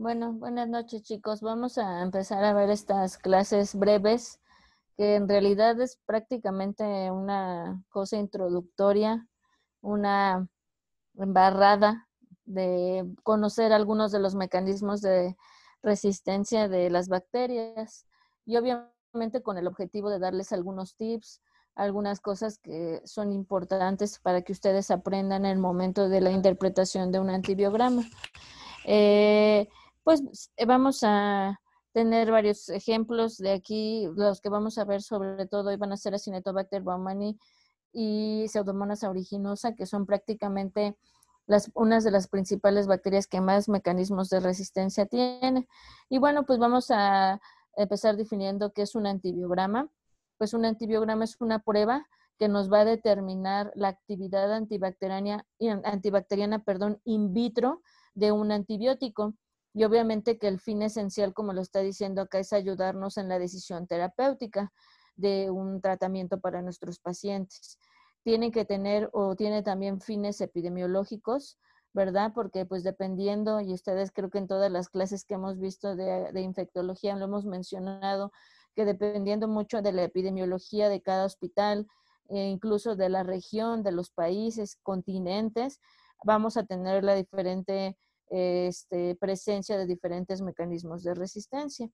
Bueno, buenas noches chicos. Vamos a empezar a ver estas clases breves, que en realidad es prácticamente una cosa introductoria, una embarrada de conocer algunos de los mecanismos de resistencia de las bacterias y obviamente con el objetivo de darles algunos tips, algunas cosas que son importantes para que ustedes aprendan en el momento de la interpretación de un antibiograma. Eh, pues eh, vamos a tener varios ejemplos de aquí, los que vamos a ver sobre todo van a ser Acinetobacter baumani y Pseudomonas aeruginosa, que son prácticamente unas de las principales bacterias que más mecanismos de resistencia tienen. Y bueno, pues vamos a empezar definiendo qué es un antibiograma. Pues un antibiograma es una prueba que nos va a determinar la actividad antibacteriana, antibacteriana perdón, in vitro de un antibiótico. Y obviamente que el fin esencial, como lo está diciendo acá, es ayudarnos en la decisión terapéutica de un tratamiento para nuestros pacientes. Tiene que tener o tiene también fines epidemiológicos, ¿verdad? Porque pues dependiendo, y ustedes creo que en todas las clases que hemos visto de, infectología lo hemos mencionado, que dependiendo mucho de la epidemiología de cada hospital, e incluso de la región, de los países, continentes, vamos a tener la diferente este, presencia de diferentes mecanismos de resistencia.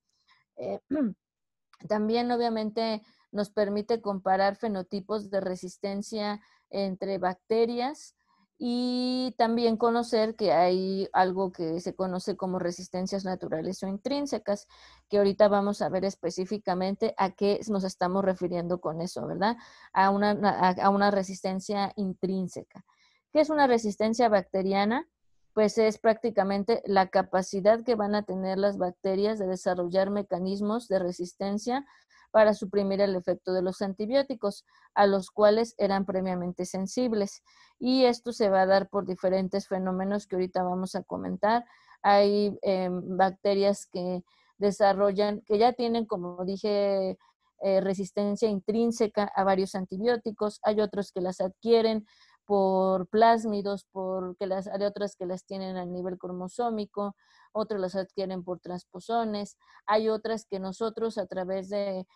Eh, también obviamente nos permite comparar fenotipos de resistencia entre bacterias y también conocer que hay algo que se conoce como resistencias naturales o intrínsecas, que ahorita vamos a ver específicamente a qué nos estamos refiriendo con eso, ¿verdad? A una, a una resistencia intrínseca. ¿Qué es una resistencia bacteriana? pues es prácticamente la capacidad que van a tener las bacterias de desarrollar mecanismos de resistencia para suprimir el efecto de los antibióticos, a los cuales eran previamente sensibles. Y esto se va a dar por diferentes fenómenos que ahorita vamos a comentar. Hay em, bacterias que desarrollan, que ya tienen, como dije, eh, resistencia intrínseca a varios antibióticos, hay otros que las adquieren, por plásmidos, porque hay otras que las tienen a nivel cromosómico, otras las adquieren por transposones, hay otras que nosotros a través de,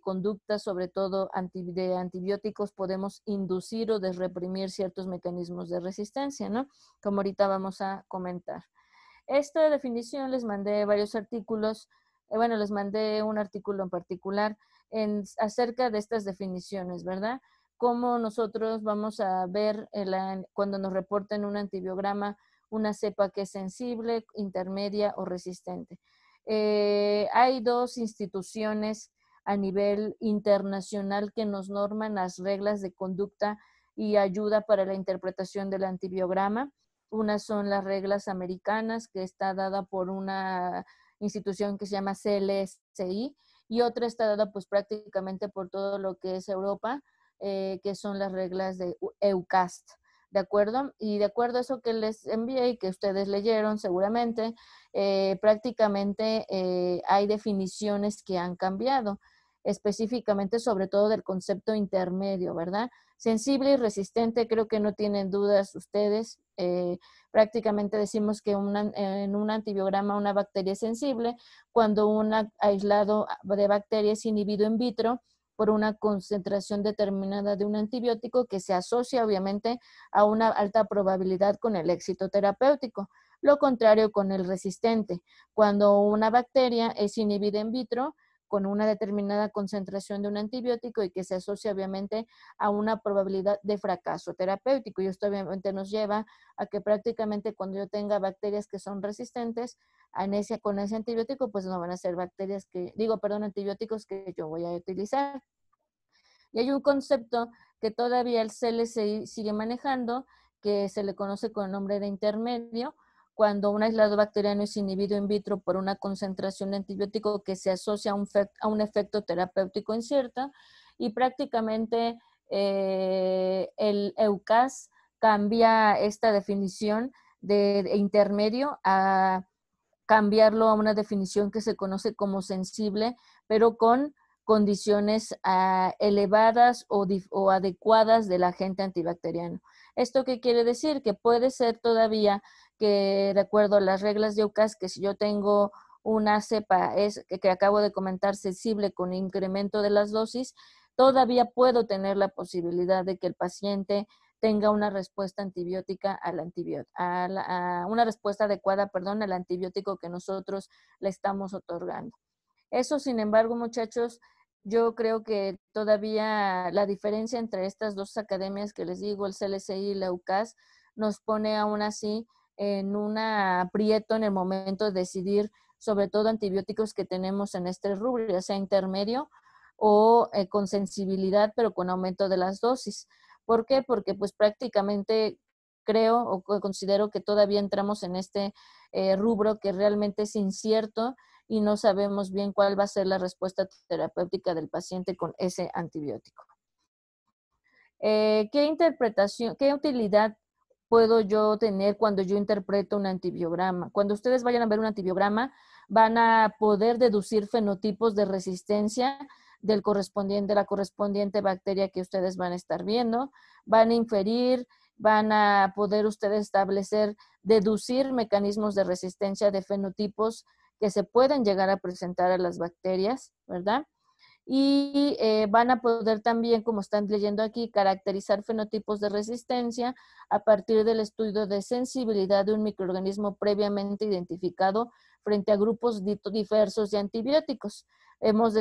conductas, sobre todo de antibióticos, podemos inducir o desreprimir ciertos mecanismos de resistencia, ¿no? Como ahorita vamos a comentar. Esta definición les mandé varios artículos, eh, bueno, les mandé un artículo en particular acerca de estas definiciones, ¿verdad? cómo nosotros vamos a ver cuando nos reporten un antibiograma una cepa que es sensible, intermedia o resistente. Eh, hay dos instituciones a nivel internacional que nos norman las reglas de conducta y ayuda para la interpretación del antibiograma. Una son las reglas americanas, que está dada por una institución que se llama CLSI, y otra está dada pues prácticamente por todo lo que es Europa, eh, que son las reglas de EUCAST. ¿De acuerdo? Y de acuerdo a eso que les envié y que ustedes leyeron seguramente, eh, prácticamente eh, hay definiciones que han cambiado, específicamente sobre todo del concepto intermedio, ¿verdad? Sensible y resistente, creo que no tienen dudas ustedes. prácticamente decimos que en un antibiograma una bacteria es sensible, cuando un aislado de es inhibido in vitro por una concentración determinada de un antibiótico que se asocia obviamente a una alta probabilidad con el éxito terapéutico. Lo contrario con el resistente. Cuando una bacteria es inhibida in vitro, con una determinada concentración de un antibiótico y que se asocia obviamente a una probabilidad de fracaso terapéutico. Y esto obviamente nos lleva a que prácticamente cuando yo tenga bacterias que son resistentes a ese, con ese antibiótico, pues no van a ser bacterias que, digo, perdón, antibióticos que yo voy a utilizar. Y hay un concepto que todavía el CLC sigue manejando, que se le conoce con el nombre de intermedio, cuando un aislado bacteriano es inhibido in vitro por una concentración de antibiótico que se asocia a un, efecto terapéutico incierto, y prácticamente eh, el EUCAS cambia esta definición de, intermedio a cambiarlo a una definición que se conoce como sensible, pero con condiciones ah, elevadas o, o, adecuadas del agente antibacteriano. ¿Esto qué quiere decir? Que puede ser todavía que de acuerdo a las reglas de Eucas que si yo tengo una cepa es, que acabo de comentar sensible con incremento de las dosis, todavía puedo tener la posibilidad de que el paciente tenga una respuesta antibiótica al antibiótico, a una respuesta adecuada, perdón, al antibiótico que nosotros le estamos otorgando. Eso, sin embargo, muchachos, yo creo que todavía la diferencia entre estas dos academias que les digo, el CLCI y la UCAS, nos pone aún así en un aprieto en el momento de decidir sobre todo antibióticos que tenemos en este rubro, ya sea intermedio o eh, con sensibilidad, pero con aumento de las dosis. ¿Por qué? Porque pues prácticamente creo o considero que todavía entramos en este eh, rubro que realmente es incierto y no sabemos bien cuál va a ser la respuesta terapéutica del paciente con ese antibiótico. Eh, ¿Qué interpretación, qué utilidad puedo yo tener cuando yo interpreto un antibiograma. Cuando ustedes vayan a ver un antibiograma, van a poder deducir fenotipos de resistencia del correspondiente, de la correspondiente bacteria que ustedes van a estar viendo, van a inferir, van a poder ustedes establecer, deducir mecanismos de resistencia de fenotipos que se pueden llegar a presentar a las bacterias, ¿verdad? y eh, van a poder también, como están leyendo aquí, caracterizar fenotipos de resistencia a partir del estudio de sensibilidad de un microorganismo previamente identificado frente a grupos diversos de antibióticos. Hemos de,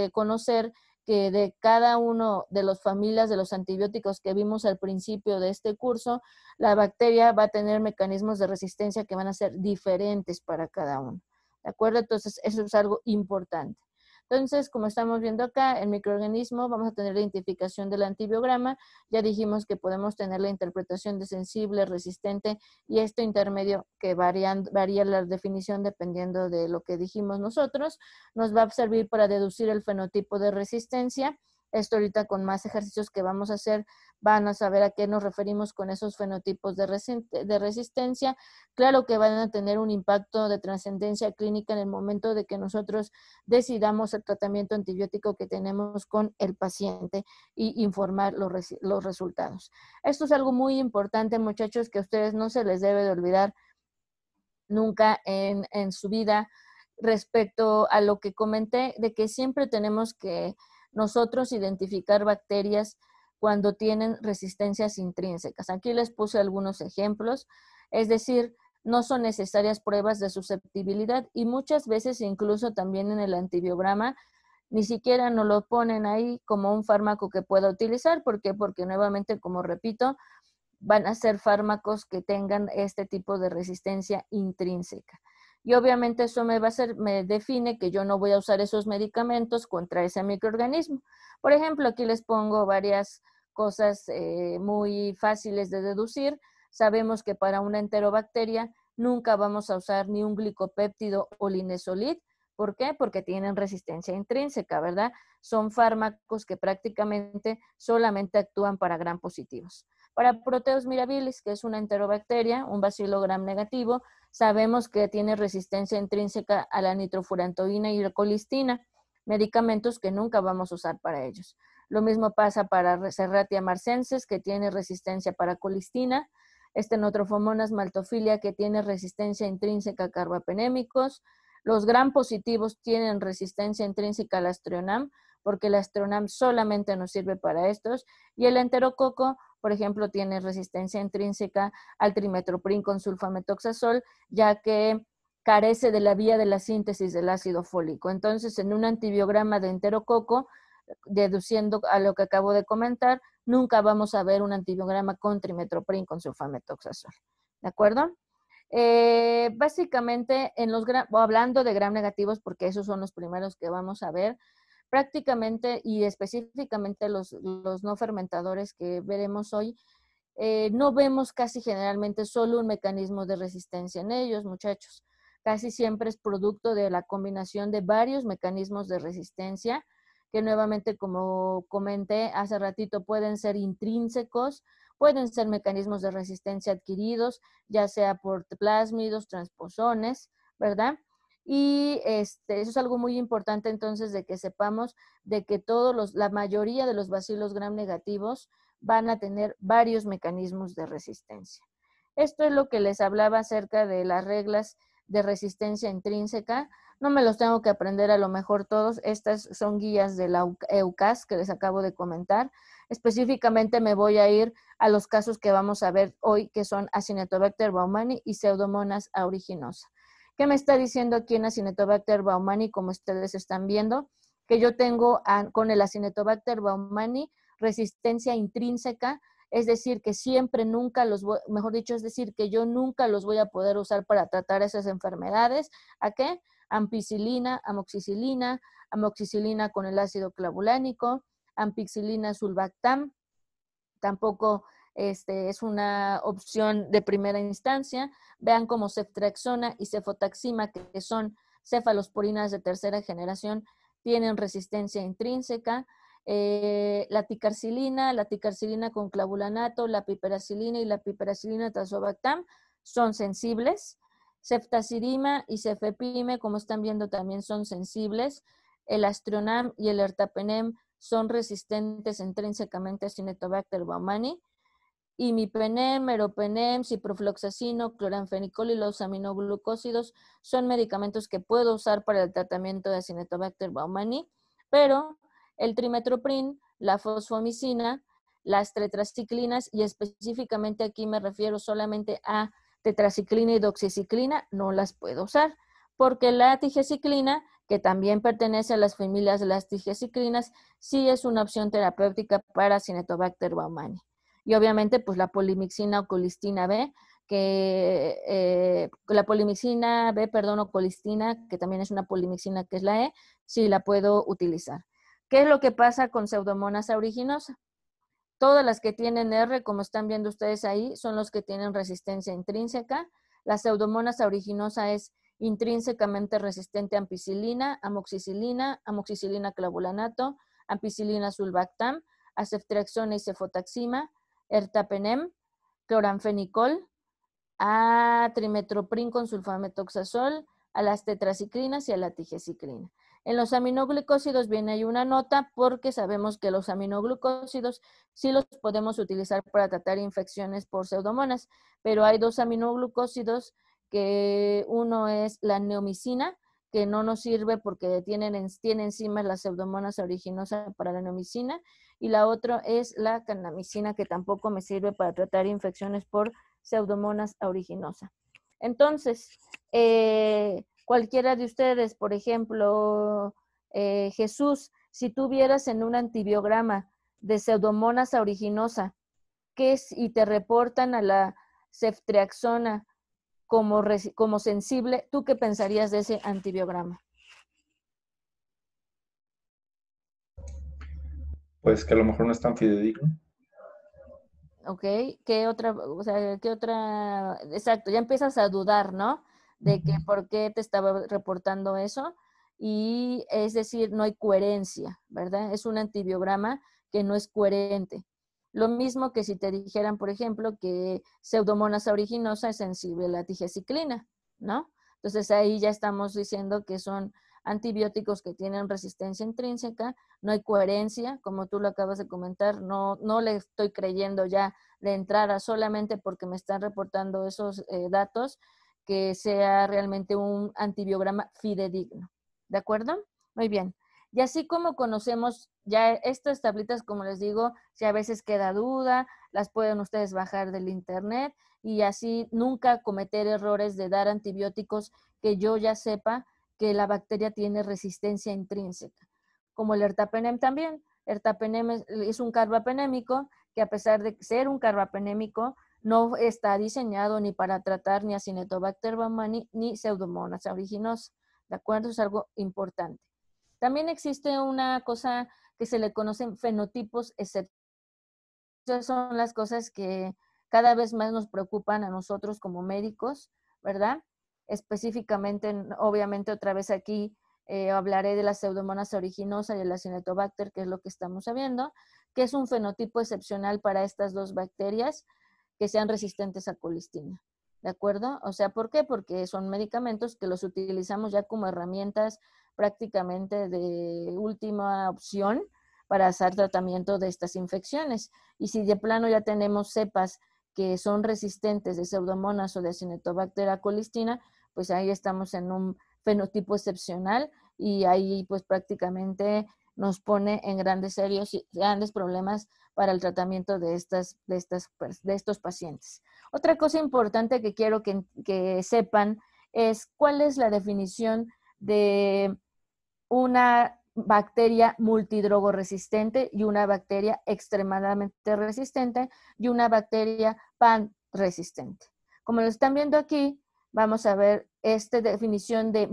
de conocer que de cada uno de las familias de los antibióticos que vimos al principio de este curso, la bacteria va a tener mecanismos de resistencia que van a ser diferentes para cada uno. ¿De acuerdo? Entonces, eso es algo importante. Entonces, como estamos viendo acá, el microorganismo, vamos a tener la identificación del antibiograma. Ya dijimos que podemos tener la interpretación de sensible, resistente y esto intermedio que varía la definición dependiendo de lo que dijimos nosotros. Nos va a servir para deducir el fenotipo de resistencia esto ahorita con más ejercicios que vamos a hacer van a saber a qué nos referimos con esos fenotipos de, resistencia. Claro que van a tener un impacto de trascendencia clínica en el momento de que nosotros decidamos el tratamiento antibiótico que tenemos con el paciente y informar los, resultados. Esto es algo muy importante, muchachos, que a ustedes no se les debe de olvidar nunca en su vida respecto a lo que comenté, de que siempre tenemos que nosotros identificar bacterias cuando tienen resistencias intrínsecas. Aquí les puse algunos ejemplos, es decir, no son necesarias pruebas de susceptibilidad y muchas veces incluso también en el antibiograma ni siquiera nos lo ponen ahí como un fármaco que pueda utilizar. ¿Por qué? Porque nuevamente, como repito, van a ser fármacos que tengan este tipo de resistencia intrínseca y obviamente eso me va a ser me define que yo no voy a usar esos medicamentos contra ese microorganismo. Por ejemplo, aquí les pongo varias cosas eh, muy fáciles de deducir. Sabemos que para una enterobacteria nunca vamos a usar ni un glicopéptido o linesolid. ¿Por qué? Porque tienen resistencia intrínseca, ¿verdad? Son fármacos que prácticamente solamente actúan para gram positivos. Para Proteus mirabilis, que es una enterobacteria, un bacilo gram negativo, Sabemos que tiene resistencia intrínseca a la nitrofurantoína y la colistina, medicamentos que nunca vamos a usar para ellos. Lo mismo pasa para Serratia marcensis, que tiene resistencia para colistina, estenotrofomonas maltofilia, que tiene resistencia intrínseca a carbapenémicos, los gran positivos tienen resistencia intrínseca a la astrionam, porque el ASTRONAM solamente nos sirve para estos, y el enterococo, por ejemplo, tiene resistencia intrínseca al trimetoprim con sulfametoxazol, ya que carece de la vía de la síntesis del ácido fólico. Entonces, en un antibiograma de enterococo, deduciendo a lo que acabo de comentar, nunca vamos a ver un antibiograma con trimetoprim con sulfametoxazol. ¿De acuerdo? Eh, básicamente, en los hablando de gram negativos, porque esos son los primeros que vamos a ver, prácticamente y específicamente los, no fermentadores que veremos hoy, eh, no vemos casi generalmente solo un mecanismo de resistencia en ellos, muchachos. Casi siempre es producto de la combinación de varios mecanismos de resistencia que nuevamente, como comenté hace ratito, pueden ser intrínsecos, pueden ser mecanismos de resistencia adquiridos, ya sea por plásmidos, transposones, ¿verdad? Y este, eso es algo muy importante entonces de que sepamos de que todos la mayoría de los bacilos gram negativos van a tener varios mecanismos de resistencia. Esto es lo que les hablaba acerca de las reglas de resistencia intrínseca. No me los tengo que aprender a lo mejor todos. Estas son guías de la EUCAS que les acabo de comentar. Específicamente me voy a ir a los casos que vamos a ver hoy, que son Acinetobacter baumani y Pseudomonas aeruginosa. ¿Qué me está diciendo aquí en Acinetobacter baumani, como ustedes están viendo? Que yo tengo con el Acinetobacter baumani resistencia intrínseca, es decir, que siempre, nunca los voy, mejor dicho, es decir, que yo nunca los voy a poder usar para tratar esas enfermedades. ¿A qué? Ampicilina, amoxicilina, amoxicilina con el ácido clavulánico, ampicilina sulbactam, tampoco este, es una opción de primera instancia. Vean como ceftraxona y cefotaxima, que son cefalosporinas de tercera generación, tienen resistencia intrínseca. Eh, la ticarcilina, la ticarcilina con clavulanato, la piperacilina y la piperacilina tazobactam son sensibles. Ceftacirima y cefepime, como están viendo, también son sensibles. El astronam y el ertapenem son resistentes intrínsecamente a Cinetobacter baumani y meropenem, ciprofloxacino, cloranfenicol y los aminoglucósidos son medicamentos que puedo usar para el tratamiento de Acinetobacter baumani, pero el trimetoprim, la fosfomicina, las tetraciclinas y específicamente aquí me refiero solamente a tetraciclina y doxiciclina, no las puedo usar porque la tigeciclina, que también pertenece a las familias de las tigeciclinas, sí es una opción terapéutica para Acinetobacter baumani y obviamente pues la polimixina o colistina B, que eh, la polimixina B, perdón, o colistina, que también es una polimixina que es la E, sí la puedo utilizar. ¿Qué es lo que pasa con pseudomonas aeruginosa? Todas las que tienen R, como están viendo ustedes ahí, son los que tienen resistencia intrínseca. La pseudomonas aeruginosa es intrínsecamente resistente a ampicilina, amoxicilina, amoxicilina clavulanato, ampicilina sulbactam, ceftriaxona y cefotaxima, ertapenem, cloranfenicol, a trimetoprim con sulfametoxazol, a las tetraciclinas y a la tigeciclina. En los aminoglucósidos viene hay una nota porque sabemos que los aminoglucósidos sí los podemos utilizar para tratar infecciones por pseudomonas, pero hay dos aminoglucósidos que uno es la neomicina, que no nos sirve porque tienen, tiene enzimas las pseudomonas originosas para la neomicina, y la otra es la canamicina, que tampoco me sirve para tratar infecciones por pseudomonas originosa. Entonces, eh, cualquiera de ustedes, por ejemplo, eh, Jesús, si tú vieras en un antibiograma de pseudomonas aeruginosa que es, y te reportan a la ceftriaxona como, como sensible, ¿tú qué pensarías de ese antibiograma? pues que a lo mejor no es tan fidedigno. Ok, ¿qué otra, o sea, qué otra, exacto, ya empiezas a dudar, ¿no? De que por qué te estaba reportando eso y es decir, no hay coherencia, ¿verdad? Es un antibiograma que no es coherente. Lo mismo que si te dijeran, por ejemplo, que pseudomonas aeruginosa es sensible a la tigeciclina, ¿no? Entonces ahí ya estamos diciendo que son antibióticos que tienen resistencia intrínseca, no hay coherencia, como tú lo acabas de comentar, no, no le estoy creyendo ya de entrada solamente porque me están reportando esos eh, datos, que sea realmente un antibiograma fidedigno. ¿De acuerdo? Muy bien. Y así como conocemos ya estas tablitas, como les digo, si a veces queda duda, las pueden ustedes bajar del internet y así nunca cometer errores de dar antibióticos que yo ya sepa que la bacteria tiene resistencia intrínseca, como el ertapenem también. Ertapenem eh, es, un carbapenémico que a pesar de ser un carbapenémico, no está diseñado ni para tratar ni Acinetobacter baumannii ni Pseudomonas originosa, ¿De acuerdo? Es algo importante. También existe una cosa que se le conocen fenotipos excepcionales. Esas son las cosas que cada vez más nos preocupan a nosotros como médicos, ¿verdad? específicamente, obviamente otra vez aquí eh, hablaré de la pseudomonas originosa y el acinetobacter, que es lo que estamos sabiendo, que es un fenotipo excepcional para estas dos bacterias que sean resistentes a colistina. ¿De acuerdo? O sea, ¿por qué? Porque son medicamentos que los utilizamos ya como herramientas prácticamente de última opción para hacer tratamiento de estas infecciones. Y si de plano ya tenemos cepas que son resistentes de pseudomonas o de acinetobacter a colistina, pues ahí estamos en un fenotipo excepcional y ahí pues prácticamente nos pone en grandes serios y grandes problemas para el tratamiento de, estas, estos pacientes. Otra cosa importante que quiero que, que sepan es cuál es la definición de una bacteria multidrogo resistente y una bacteria extremadamente resistente y una bacteria pan resistente. Como lo están viendo aquí, Vamos a ver esta definición de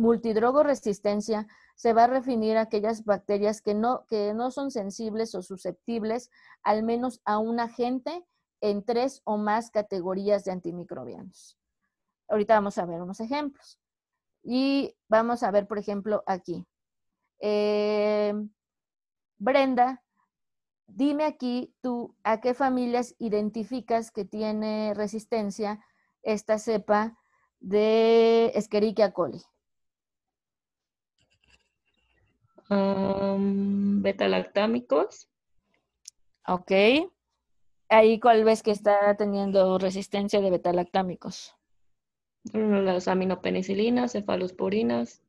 resistencia se va a definir a aquellas bacterias que no, que no son sensibles o susceptibles al menos a un agente en tres o más categorías de antimicrobianos. Ahorita vamos a ver unos ejemplos. Y vamos a ver, por ejemplo, aquí. Eh, Brenda, dime aquí tú a qué familias identificas que tiene resistencia esta cepa de Escherichia coli? Um, beta-lactámicos. Ok. Ahí, ¿cuál ves que está teniendo resistencia de beta-lactámicos? Las aminopenicilinas, cefalosporinas.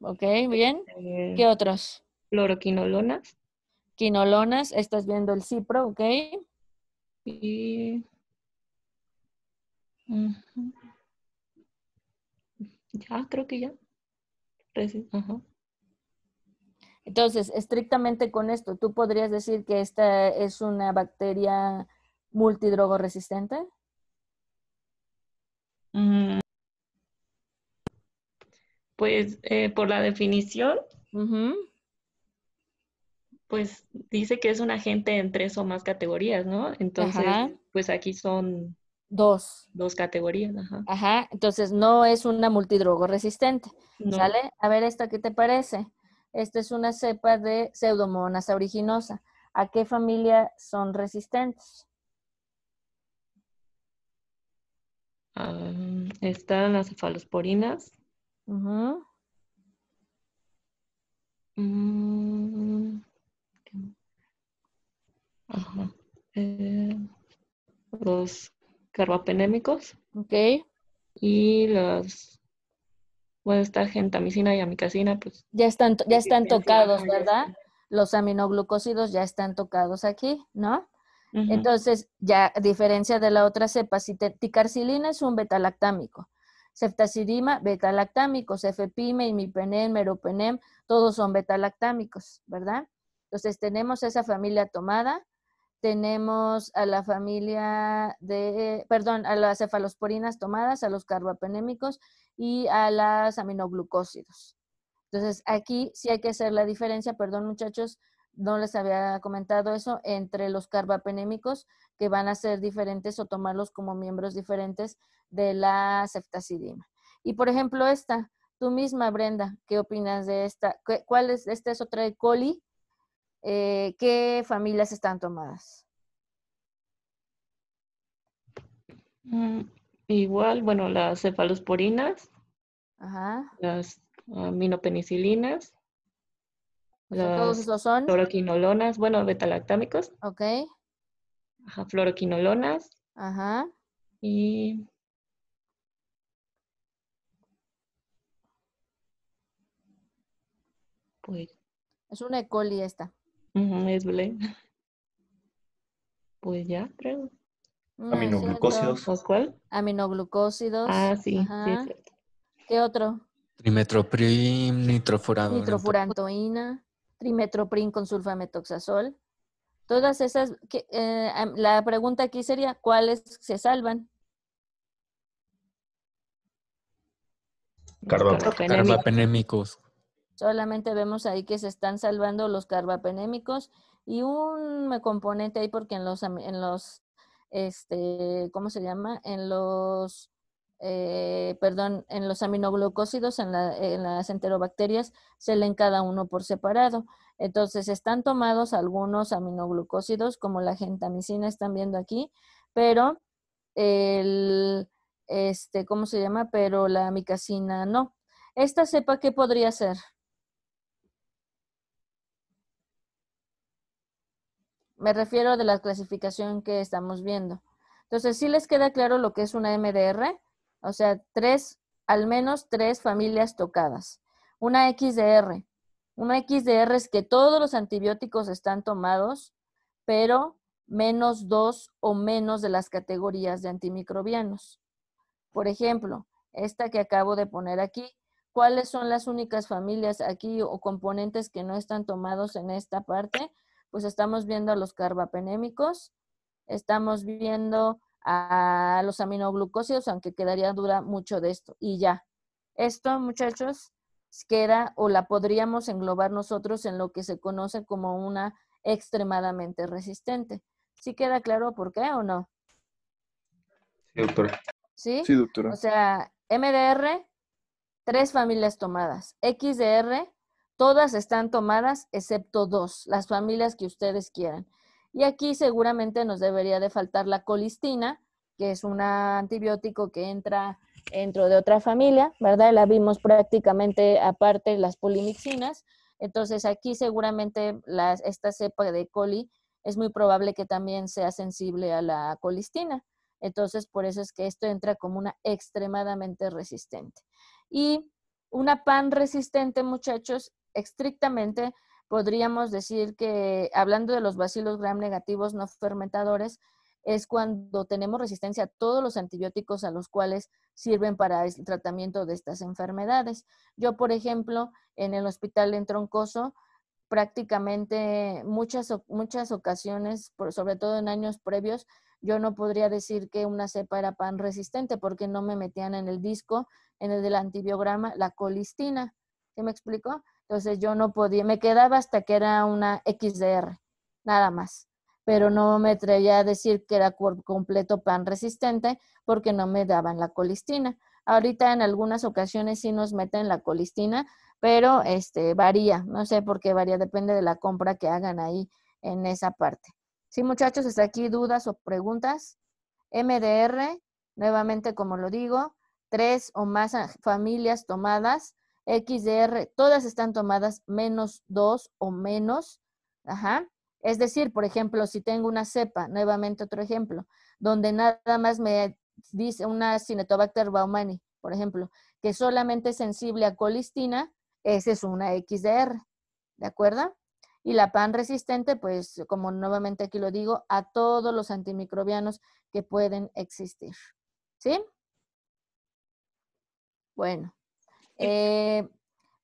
Ok, bien. Eh, ¿Qué otros? Cloroquinolonas. Quinolonas, estás viendo el cipro, ok. Y... Ya, ah, creo que ya. Entonces, estrictamente con esto, ¿tú podrías decir que esta es una bacteria multidrogoresistente? resistente? Mm. Pues eh, por la definición, pues dice que es un agente en tres o más categorías, ¿no? Entonces, pues aquí son Dos. Dos categorías, ajá. Ajá, entonces no es una multidrogo resistente. ¿Sale? A ver, esta, ¿qué te parece? Esta es una cepa de Pseudomonas aeruginosa. ¿A qué familia son resistentes? Ah, están las cefalosporinas. Mm, ajá. Eh, los carbapenémicos. Ok. Y los, bueno, está gentamicina y amicacina, pues. Ya están, ya están tocados, ¿verdad? Los aminoglucósidos ya están tocados aquí, ¿no? Entonces, ya a diferencia de la otra cepa, ticarcilina es un betalactámico, ceftazidima, betalactámico, cefepime, imipenem, meropenem, todos son betalactámicos, ¿verdad? Entonces, tenemos esa familia tomada tenemos a la familia de, perdón, a las cefalosporinas tomadas, a los carbapenémicos y a las aminoglucósidos. Entonces, aquí sí hay que hacer la diferencia, perdón muchachos, no les había comentado eso, entre los carbapenémicos que van a ser diferentes o tomarlos como miembros diferentes de la ceftacidima. Y por ejemplo esta, tú misma Brenda, ¿qué opinas de esta? ¿Cuál es? Esta es otra de coli eh, ¿qué familias están tomadas? Mm, igual, bueno, las cefalosporinas, Ajá. las aminopenicilinas, minopenicilinas, las son? fluoroquinolonas, bueno, betalactámicos. Ok. Ajá, fluoroquinolonas. Ajá. Y... Pues es una E. coli esta es Pues ya, creo. Aminoglucósidos. cuál? Aminoglucósidos. Ah, sí, ¿Qué otro? Trimetoprim, nitrofurantoína. Nitrofurantoína, trimetoprim con sulfametoxazol. Todas esas, eh, la pregunta aquí sería, ¿cuáles se salvan? Carbapenémicos. Solamente vemos ahí que se están salvando los carbapenémicos y un componente ahí porque en los, en los este, ¿cómo se llama? En los, eh, perdón, en los aminoglucósidos, en, las enterobacterias, se leen cada uno por separado. Entonces, están tomados algunos aminoglucósidos, como la gentamicina, están viendo aquí, pero el, este, ¿cómo se llama? Pero la amicacina no. ¿Esta cepa qué podría ser? Me refiero de la clasificación que estamos viendo. Entonces, ¿sí les queda claro lo que es una MDR? O sea, tres, al menos tres familias tocadas. Una XDR. Una XDR es que todos los antibióticos están tomados, pero menos dos o menos de las categorías de antimicrobianos. Por ejemplo, esta que acabo de poner aquí, ¿cuáles son las únicas familias aquí o componentes que no están tomados en esta parte? pues estamos viendo a los carbapenémicos, estamos viendo a los aminoglucósidos, aunque quedaría dura mucho de esto. Y ya, esto muchachos queda o la podríamos englobar nosotros en lo que se conoce como una extremadamente resistente. ¿Sí queda claro por qué o no? Sí, doctora. ¿Sí? Sí, doctora. O sea, MDR, tres familias tomadas. XDR, Todas están tomadas excepto dos, las familias que ustedes quieran. Y aquí seguramente nos debería de faltar la colistina, que es un antibiótico que entra dentro de otra familia, ¿verdad? La vimos prácticamente aparte las polimixinas. Entonces aquí seguramente esta cepa de coli es muy probable que también sea sensible a la colistina. Entonces por eso es que esto entra como una extremadamente resistente. Y una pan resistente, muchachos, estrictamente podríamos decir que, hablando de los bacilos gram negativos no fermentadores, es cuando tenemos resistencia a todos los antibióticos a los cuales sirven para el tratamiento de estas enfermedades. Yo, por ejemplo, en el hospital en Troncoso, prácticamente muchas, muchas ocasiones, sobre todo en años previos, yo no podría decir que una cepa era pan resistente porque no me metían en el disco, en el del antibiograma, la colistina. ¿qué me explicó? Entonces yo no podía, me quedaba hasta que era una XDR, nada más. Pero no me atrevía a decir que era completo pan resistente porque no me daban la colistina. Ahorita en algunas ocasiones sí nos meten la colistina, pero este varía, no sé por qué varía, depende de la compra que hagan ahí en esa parte. Sí, muchachos, hasta aquí dudas o preguntas. MDR, nuevamente como lo digo, tres o más familias tomadas XDR, todas están tomadas menos 2 o menos, ajá. Es decir, por ejemplo, si tengo una cepa, nuevamente otro ejemplo, donde nada más me dice una Cinetobacter baumani, por ejemplo, que solamente es sensible a colistina, esa es una XDR, ¿de acuerdo? Y la pan resistente, pues como nuevamente aquí lo digo, a todos los antimicrobianos que pueden existir, ¿sí? Bueno. Eh,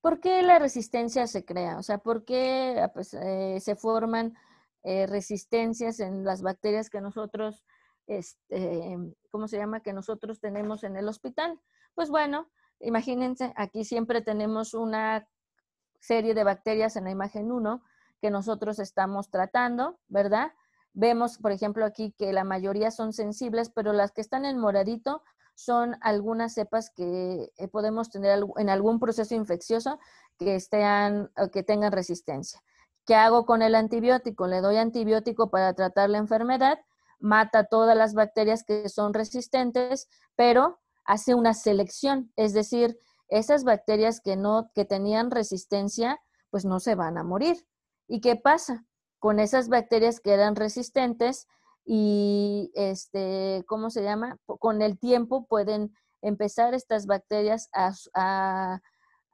¿Por qué la resistencia se crea? O sea, ¿por qué ah, pues, eh, se forman eh, resistencias en las bacterias que nosotros, este, ¿cómo se llama? Que nosotros tenemos en el hospital. Pues bueno, imagínense, aquí siempre tenemos una serie de bacterias en la imagen 1 que nosotros estamos tratando, ¿verdad? Vemos, por ejemplo, aquí que la mayoría son sensibles, pero las que están en moradito son algunas cepas que eh, podemos tener en algún proceso infeccioso que, estén, que tengan resistencia. ¿Qué hago con el antibiótico? Le doy antibiótico para tratar la enfermedad, mata todas las bacterias que son resistentes, pero hace una selección, es decir, esas bacterias que no que tenían resistencia, pues no se van a morir. ¿Y qué pasa? Con esas bacterias que eran resistentes, y, este, ¿cómo se llama? Con el tiempo pueden empezar estas bacterias a,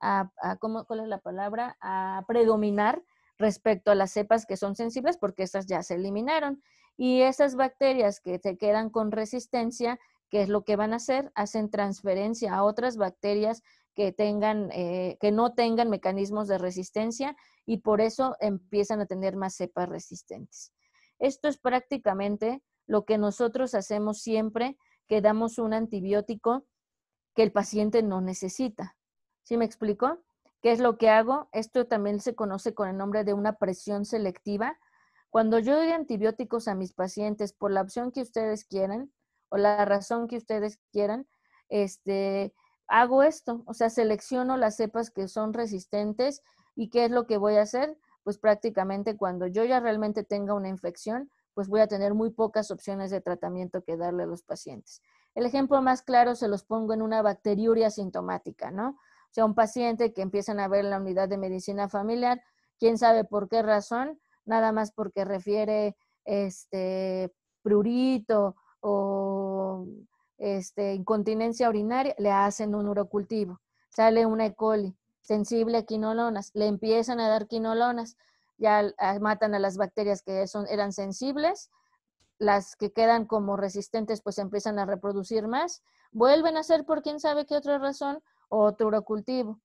es la palabra? A predominar respecto a las cepas que son sensibles porque estas ya se eliminaron. Y esas bacterias que se quedan con resistencia, ¿qué es lo que van a hacer? Hacen transferencia a otras bacterias que tengan, eh, que no tengan mecanismos de resistencia y por eso empiezan a tener más cepas resistentes. Esto es prácticamente lo que nosotros hacemos siempre que damos un antibiótico que el paciente no necesita. ¿Sí me explico? ¿Qué es lo que hago? Esto también se conoce con el nombre de una presión selectiva. Cuando yo doy antibióticos a mis pacientes por la opción que ustedes quieran o la razón que ustedes quieran, este, hago esto, o sea, selecciono las cepas que son resistentes y qué es lo que voy a hacer? pues prácticamente cuando yo ya realmente tenga una infección, pues voy a tener muy pocas opciones de tratamiento que darle a los pacientes. El ejemplo más claro se los pongo en una bacteriuria sintomática, ¿no? O sea, un paciente que empiezan a ver en la unidad de medicina familiar, quién sabe por qué razón, nada más porque refiere este prurito o este, incontinencia urinaria, le hacen un urocultivo, sale una E. coli sensible a quinolonas, le empiezan a dar quinolonas, ya ah, matan a las bacterias que son, eran sensibles, las que quedan como resistentes pues empiezan a reproducir más, vuelven a ser por quién sabe qué otra razón otro urocultivo.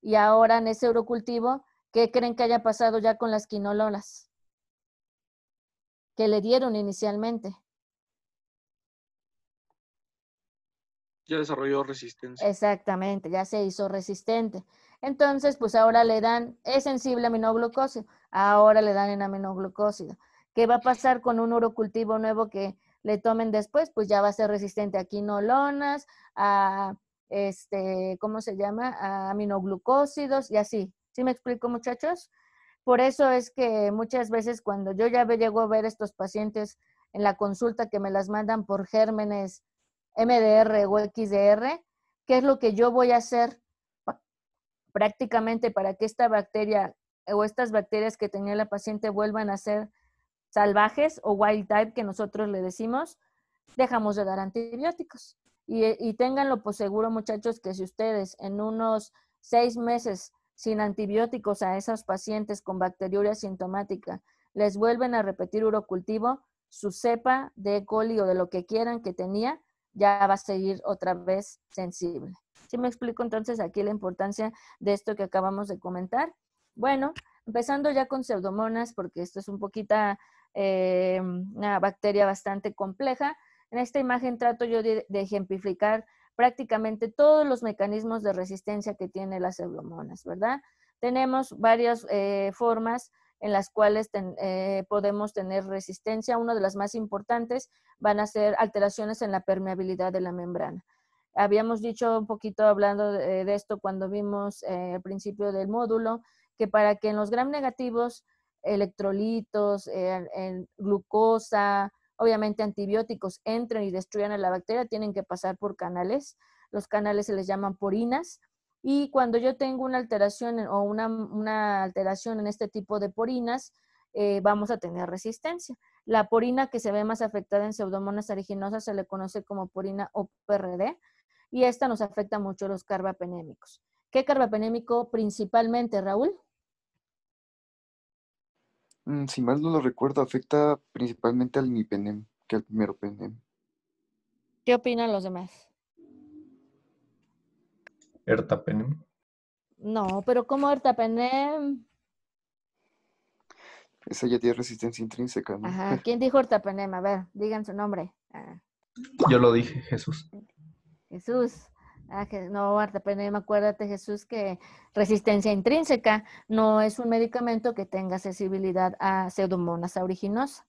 Y ahora en ese urocultivo, ¿qué creen que haya pasado ya con las quinolonas? Que le dieron inicialmente. Ya desarrolló resistencia. Exactamente, ya se hizo resistente. Entonces, pues ahora le dan, es sensible a aminoglucósido, ahora le dan en aminoglucósido. ¿Qué va a pasar con un urocultivo nuevo que le tomen después? Pues ya va a ser resistente a quinolonas, a este, ¿cómo se llama? A aminoglucósidos y así. ¿Sí me explico, muchachos? Por eso es que muchas veces cuando yo ya llego a ver estos pacientes en la consulta que me las mandan por gérmenes MDR o XDR, ¿qué es lo que yo voy a hacer? prácticamente para que esta bacteria eh, o estas bacterias que tenía la paciente vuelvan a ser salvajes o wild type que nosotros le decimos, dejamos de dar antibióticos. Y, eh, ténganlo tenganlo pues, por seguro, muchachos, que si ustedes en unos seis meses sin antibióticos a esos pacientes con bacteriuria sintomática les vuelven a repetir urocultivo, su cepa de E. coli o de lo que quieran que tenía ya va a seguir otra vez sensible. ¿Sí me explico entonces aquí la importancia de esto que acabamos de comentar? Bueno, empezando ya con pseudomonas, porque esto es un poquita eh, una bacteria bastante compleja. En esta imagen trato yo de, ejemplificar prácticamente todos los mecanismos de resistencia que tiene las pseudomonas, ¿verdad? Tenemos varias eh, formas en las cuales eh, podemos tener resistencia. Una de las más importantes van a ser alteraciones en la permeabilidad de la membrana. Habíamos dicho un poquito hablando de, esto cuando vimos eh, al principio del módulo, que para que en los gram negativos, electrolitos, glucosa, obviamente antibióticos entren y destruyan a la bacteria, tienen que pasar por canales. Los canales se les llaman porinas. Y cuando yo tengo una alteración o una, alteración en este tipo de porinas, eh, vamos a tener resistencia. La porina que se ve más afectada en pseudomonas aeruginosa se le conoce como porina OPRD y esta nos afecta mucho los carbapenémicos. ¿Qué carbapenémico principalmente, Raúl? Mm, si mal no lo recuerdo, afecta principalmente al nipenem, que al penem. ¿Qué opinan los demás? ¿Ertapenem? No, pero ¿cómo ertapenem? Esa ya tiene resistencia intrínseca, ¿no? Ajá. ¿Quién dijo ertapenem? A ver, digan su nombre. Ah. Yo lo dije, Jesús. Jesús. Ah, no, Marta pues, acuérdate, Jesús, que resistencia intrínseca no es un medicamento que tenga accesibilidad a pseudomonas aeruginosa.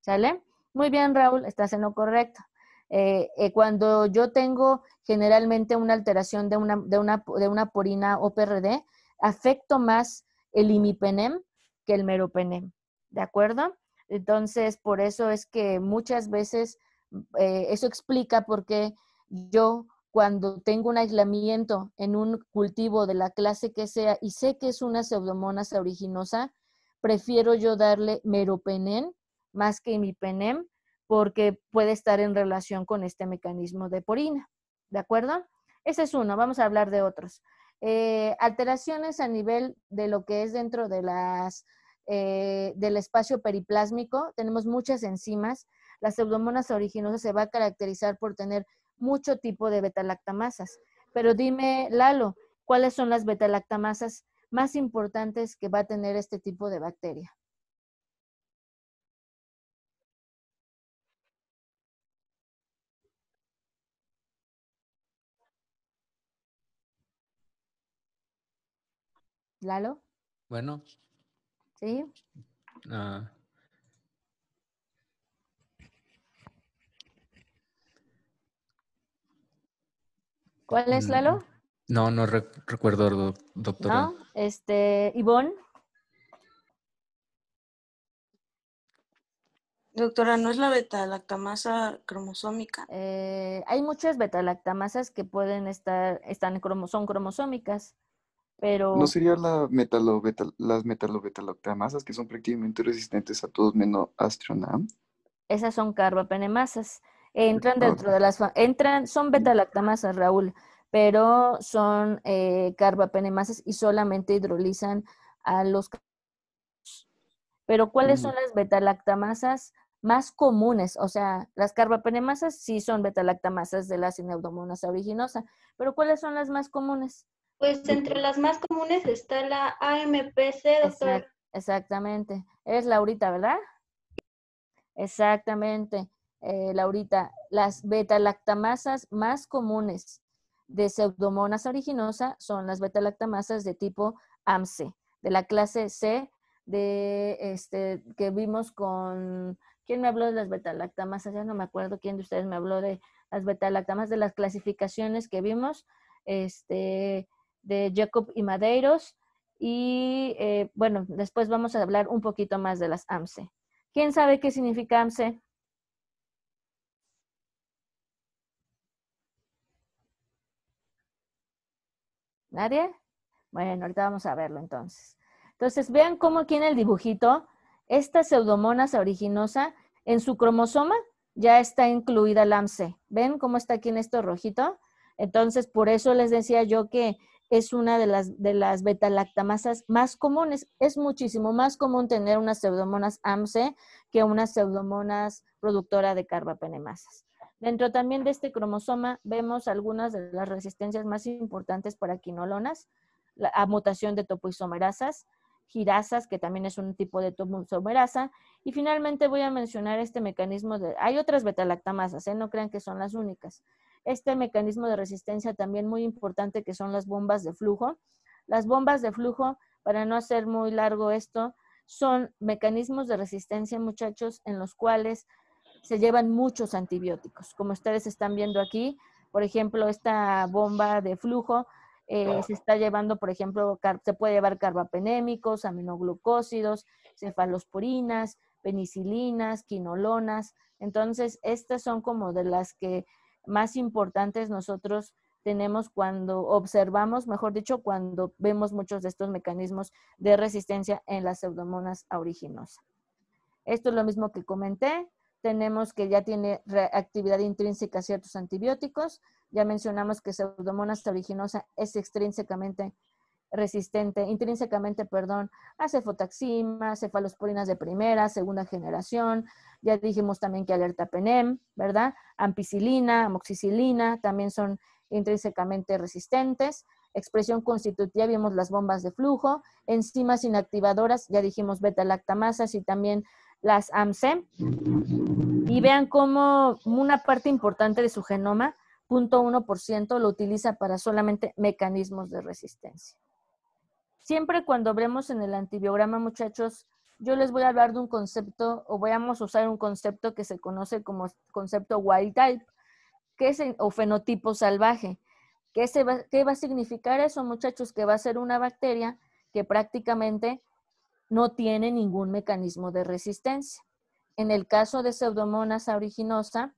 ¿Sale? Muy bien, Raúl, estás en lo correcto. Eh, eh, cuando yo tengo generalmente una alteración de una, de una, de una porina o PRD, afecto más el imipenem que el meropenem. ¿De acuerdo? Entonces, por eso es que muchas veces eh, eso explica por qué yo cuando tengo un aislamiento en un cultivo de la clase que sea y sé que es una pseudomonas aeruginosa, prefiero yo darle meropenem más que imipenem porque puede estar en relación con este mecanismo de porina. ¿De acuerdo? Ese es uno, vamos a hablar de otros. Eh, alteraciones a nivel de lo que es dentro de las, eh, del espacio periplásmico. Tenemos muchas enzimas. La pseudomonas aeruginosa se va a caracterizar por tener mucho tipo de beta betalactamasas. Pero dime, Lalo, ¿cuáles son las beta betalactamasas más importantes que va a tener este tipo de bacteria? Lalo. Bueno. Sí. Ah, ¿Cuál es, mm, Lalo? No, no recuerdo, doctora. No, este, Ivonne. Doctora, ¿no es la beta-lactamasa cromosómica? Eh, hay muchas beta-lactamasas que pueden estar, están son cromosómicas, pero... ¿No sería la metalo beta, las metalobetalactamasas que son prácticamente resistentes a todos menos astronam? Esas son carbapenemasas. Entran dentro de las, entran, son beta-lactamasas, Raúl, pero son eh, carbapenemasas y solamente hidrolizan a los. Pero ¿cuáles son las beta-lactamasas más comunes? O sea, las carbapenemasas sí son beta-lactamasas de la sineudomonas originosa, pero ¿cuáles son las más comunes? Pues entre las más comunes está la AMPC, doctor. exactamente. Es Laurita, ¿verdad? Exactamente. Eh, Laurita, las beta-lactamasas más comunes de pseudomonas originosa son las beta-lactamasas de tipo AMSE, de la clase C, de este que vimos con ¿Quién me habló de las beta-lactamasas? Ya no me acuerdo quién de ustedes me habló de las beta betalactamasas, de las clasificaciones que vimos, este, de Jacob y Madeiros. Y eh, bueno, después vamos a hablar un poquito más de las AMSE. ¿Quién sabe qué significa AMSE? ¿Nadie? Bueno, ahorita vamos a verlo entonces. Entonces, vean cómo aquí en el dibujito, esta pseudomonas originosa, en su cromosoma ya está incluida la AMSE. ¿Ven cómo está aquí en esto rojito? Entonces, por eso les decía yo que es una de las, de las betalactamasas más comunes. Es muchísimo más común tener unas pseudomonas AMC que unas pseudomonas productora de carbapenemasas. Dentro también de este cromosoma vemos algunas de las resistencias más importantes para quinolonas, la, a mutación de topoisomerasas, girasas, que también es un tipo de topoisomerasa, y finalmente voy a mencionar este mecanismo de... Hay otras betalactamasas, ¿eh? no crean que son las únicas. Este mecanismo de resistencia también muy importante que son las bombas de flujo. Las bombas de flujo, para no hacer muy largo esto, son mecanismos de resistencia, muchachos, en los cuales se llevan muchos antibióticos. Como ustedes están viendo aquí, por ejemplo, esta bomba de flujo eh, se está llevando, por ejemplo, se puede llevar carbapenémicos, aminoglucósidos, cefalosporinas, penicilinas, quinolonas. Entonces, estas son como de las que más importantes nosotros tenemos cuando observamos, mejor dicho, cuando vemos muchos de estos mecanismos de resistencia en las pseudomonas aeruginosa. Esto es lo mismo que comenté, tenemos que ya tiene reactividad intrínseca a ciertos antibióticos, ya mencionamos que pseudomonas aeruginosa es extrínsecamente resistente, intrínsecamente, perdón, a cefotaxima, cefalosporinas de primera, segunda generación, ya dijimos también que alerta penem, ¿verdad? Ampicilina, amoxicilina, también son intrínsecamente resistentes. Expresión constitutiva, vimos las bombas de flujo, enzimas inactivadoras, ya dijimos beta-lactamasas y también las AMSEM, y vean cómo una parte importante de su genoma, 0.1%, lo utiliza para solamente mecanismos de resistencia. Siempre cuando hablemos en el antibiograma, muchachos, yo les voy a hablar de un concepto, o vamos a usar un concepto que se conoce como concepto wild type, que es, o fenotipo salvaje. ¿Qué, va, ¿Qué va a significar eso, muchachos? Que va a ser una bacteria que prácticamente no tiene ningún mecanismo de resistencia. En el caso de Pseudomonas aeruginosa,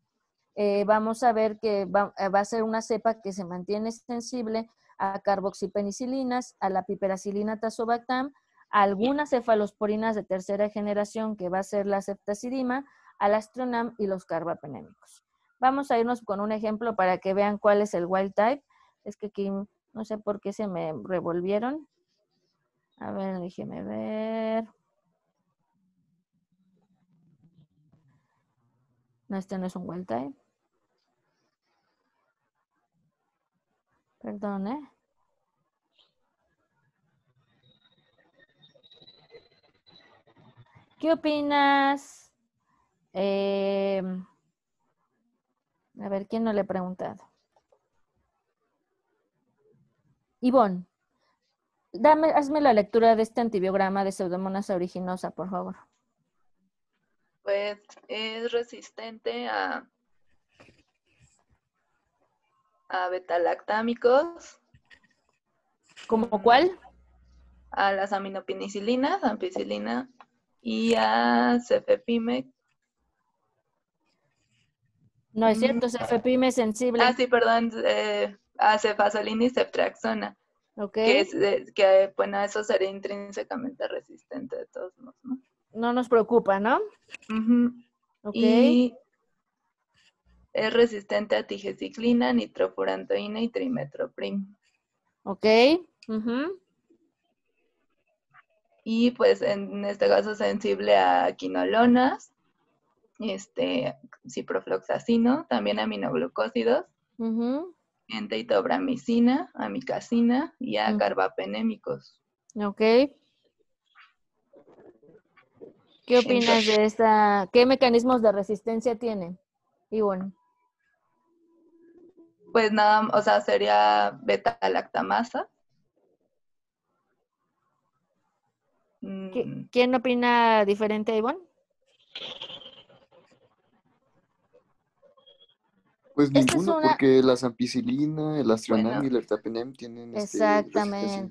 eh, vamos a ver que eh, va, a ser una cepa que se mantiene sensible a carboxipenicilinas, a la piperacilina Tasobactam, a algunas cefalosporinas de tercera generación, que va a ser la ceftazidima, al astronam y los carbapenémicos. Vamos a irnos con un ejemplo para que vean cuál es el wild type. Es que aquí no sé por qué se me revolvieron. A ver, déjeme ver. No, este no es un well Perdón, ¿eh? ¿Qué opinas? Eh, a ver, ¿quién no le he preguntado? Ivonne dame, hazme la lectura de este antibiograma de Pseudomonas originosa, por favor. Pues es resistente a, a betalactámicos. ¿Como cuál? A las aminopinicilinas, ampicilina y a cefepime. No es cierto, cefepime es sensible. Ah, sí, perdón, eh, a cefazolina y ceftraxona. Okay. Que, es que, bueno, eso sería intrínsecamente resistente de todos modos, ¿no? No nos preocupa, ¿no? okay. es resistente a tigeciclina, nitrofurantoína y trimetroprim. Ok. Y pues en este caso sensible a quinolonas, este, ciprofloxacino, también aminoglucósidos. Uh en teitobramicina, amicacina y a carbapenémicos. Ok. ¿Qué opinas de esta? ¿Qué mecanismos de resistencia tiene? Ivonne? Pues nada, o sea, sería beta-lactamasa. Mm. ¿Quién opina diferente, Ivonne? Pues ninguno, porque la ampicilina, el astrionam y el ertapenem tienen este, Exactamente.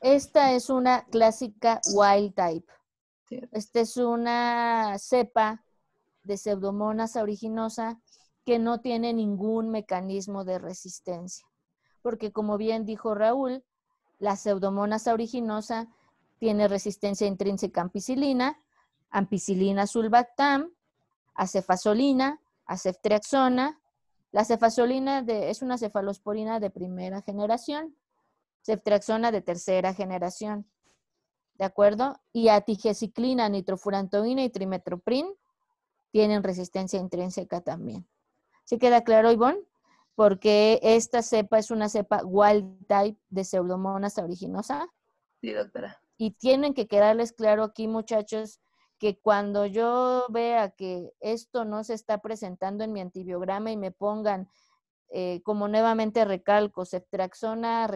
Esta es una clásica wild type. Esta es una cepa de pseudomonas originosa que no tiene ningún mecanismo de resistencia. Porque como bien dijo Raúl, la pseudomonas originosa tiene resistencia intrínseca a ampicilina, ampicilina sulbactam, acefasolina, aceftriaxona la cefazolina es una cefalosporina de primera generación, ceftraxona de tercera generación, ¿de acuerdo? Y atigeciclina, nitrofurantoína y trimetroprin tienen resistencia intrínseca también. ¿Se queda claro, Ivonne? Porque esta cepa es una cepa wild type de pseudomonas originosa. Sí, doctora. Y tienen que quedarles claro aquí, muchachos, que cuando yo vea que esto no se está presentando en mi antibiograma y me pongan, eh, como nuevamente recalco, ceftraxona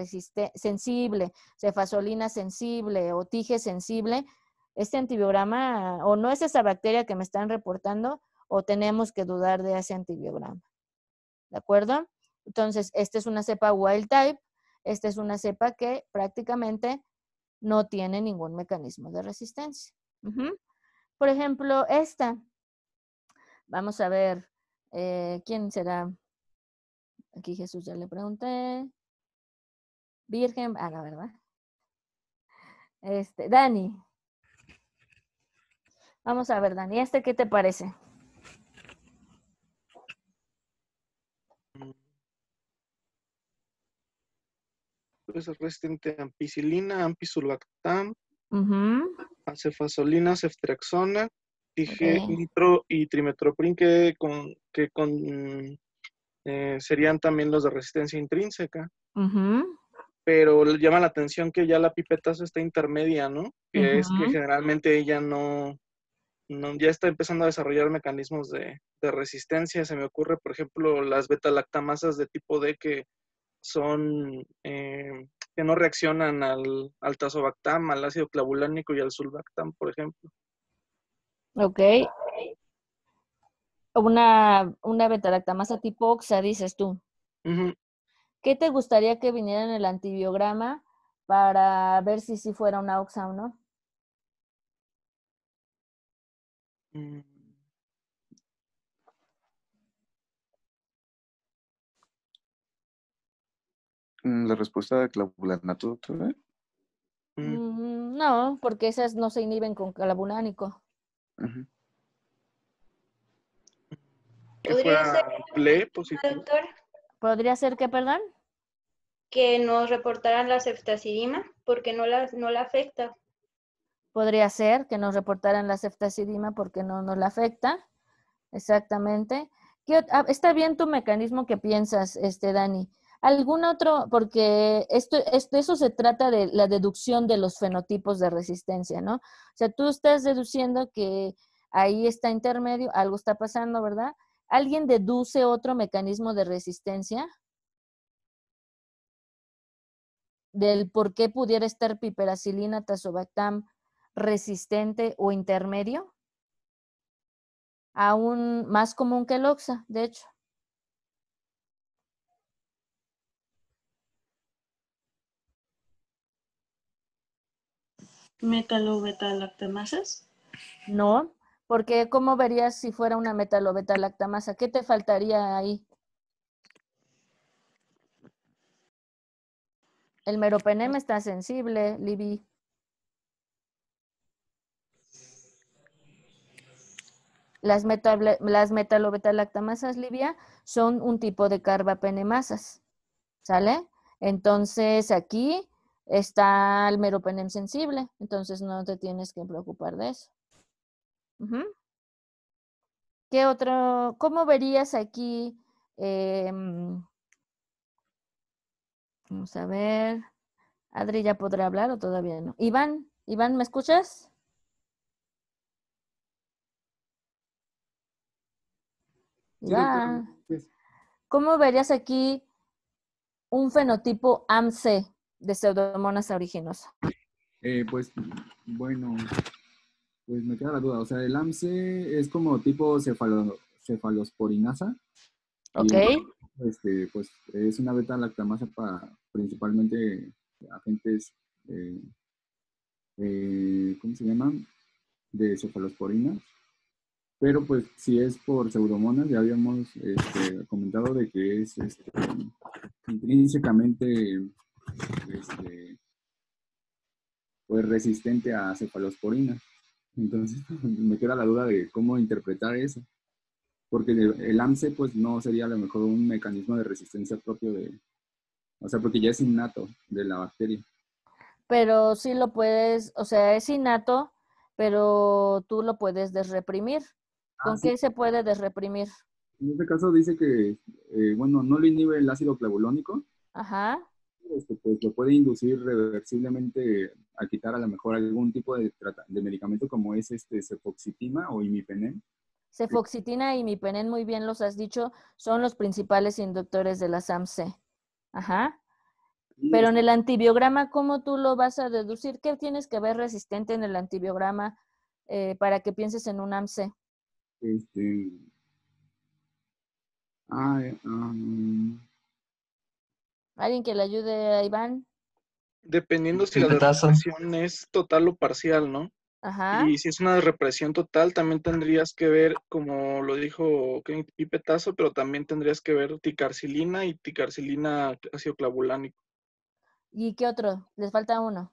sensible, cefasolina sensible o tige sensible, este antibiograma o no es esa bacteria que me están reportando o tenemos que dudar de ese antibiograma. ¿De acuerdo? Entonces, esta es una cepa wild type, esta es una cepa que prácticamente no tiene ningún mecanismo de resistencia. Por ejemplo, esta. Vamos a ver, eh, ¿quién será? Aquí Jesús ya le pregunté. Virgen, ah, la verdad. Este, Dani. Vamos a ver, Dani, ¿este qué te parece? Pues a ampicilina, ampisulactam, Uh -huh. Acefasolina, ceftriaxona, nitro y trimetoprim que con, que con eh, serían también los de resistencia intrínseca. Pero llama la atención que ya la pipeta está intermedia, ¿no? Que es que generalmente ella no, no, ya está empezando a desarrollar mecanismos de, de resistencia. Se me ocurre, por ejemplo, las beta-lactamasas de tipo D que son eh, que no reaccionan al, al tazobactam, al ácido clavulánico y al sulbactam, por ejemplo. Ok. Una, una tipo OXA, dices tú. ¿Qué te gustaría que viniera en el antibiograma para ver si sí fuera una OXA o no? Mm. Mm, la respuesta de clavulanato, doctora? Mm. Mm, no, porque esas no se inhiben con clavulánico. ¿Podría ser, que, perdón? Que nos reportaran la ceftazidima, porque no la, no la afecta. Podría ser que nos reportaran la ceftazidima porque no nos la afecta. Exactamente. Ah, está bien tu mecanismo que piensas, este Dani. ¿Algún otro? Porque esto, esto, eso se trata de la deducción de los fenotipos de resistencia, ¿no? O sea, tú estás deduciendo que ahí está intermedio, algo está pasando, ¿verdad? ¿Alguien deduce otro mecanismo de resistencia? Del por qué pudiera estar piperacilina, tazobactam resistente o intermedio. Aún más común que el OXA, de hecho. beta lactamasas No, porque ¿cómo verías si fuera una metalobeta-lactamasa? ¿Qué te faltaría ahí? El meropenema está sensible, Libby. Las, las metalobetalactamasas, Livia, son un tipo de carbapenemasas. ¿Sale? Entonces, aquí está el meropenem sensible, entonces no te tienes que preocupar de eso. ¿Qué otro? ¿Cómo verías aquí? Em, vamos a ver. Adri ya podrá hablar o todavía no. Iván, Iván, ¿me escuchas? Iván, ¿cómo verías aquí un fenotipo AMC? de pseudomonas originosa Eh, pues, bueno, pues me queda la duda. O sea, el AMSE es como tipo cefalosporinasa. Ok. este, pues es una beta lactamasa para principalmente agentes, eh, eh, ¿cómo se llaman? De cefalosporinas. Pero pues si es por pseudomonas, ya habíamos este, comentado de que es este, intrínsecamente este, pues resistente a cefalosporina. Entonces me queda la duda de cómo interpretar eso, porque el AMSE pues no sería a lo mejor un mecanismo de resistencia propio de, o sea, porque ya es innato de la bacteria. Pero sí lo puedes, o sea, es innato, pero tú lo puedes desreprimir. Ah, ¿Con qué se puede desreprimir? En este caso dice que, eh, bueno, no le inhibe el ácido clavulónico. Ajá. Este, pues lo puede inducir reversiblemente a quitar a lo mejor algún tipo de, de medicamento como es este cefoxitina o imipenem. Cefoxitina y imipenem, muy bien los has dicho, son los principales inductores de la SAMC. Ajá. Pero en este el antibiograma, ¿cómo tú lo vas a deducir? ¿Qué tienes que ver resistente en el antibiograma eh, para que pienses en un AMC? Este... Ay, Alguien que le ayude a Iván. Dependiendo si la represión es total o parcial, ¿no? Ajá. Y si es una represión total, también tendrías que ver, como lo dijo Pipetazo, pero también tendrías que ver ticarcilina y ticarcilina ácido clavulánico. ¿Y qué otro? Les falta uno.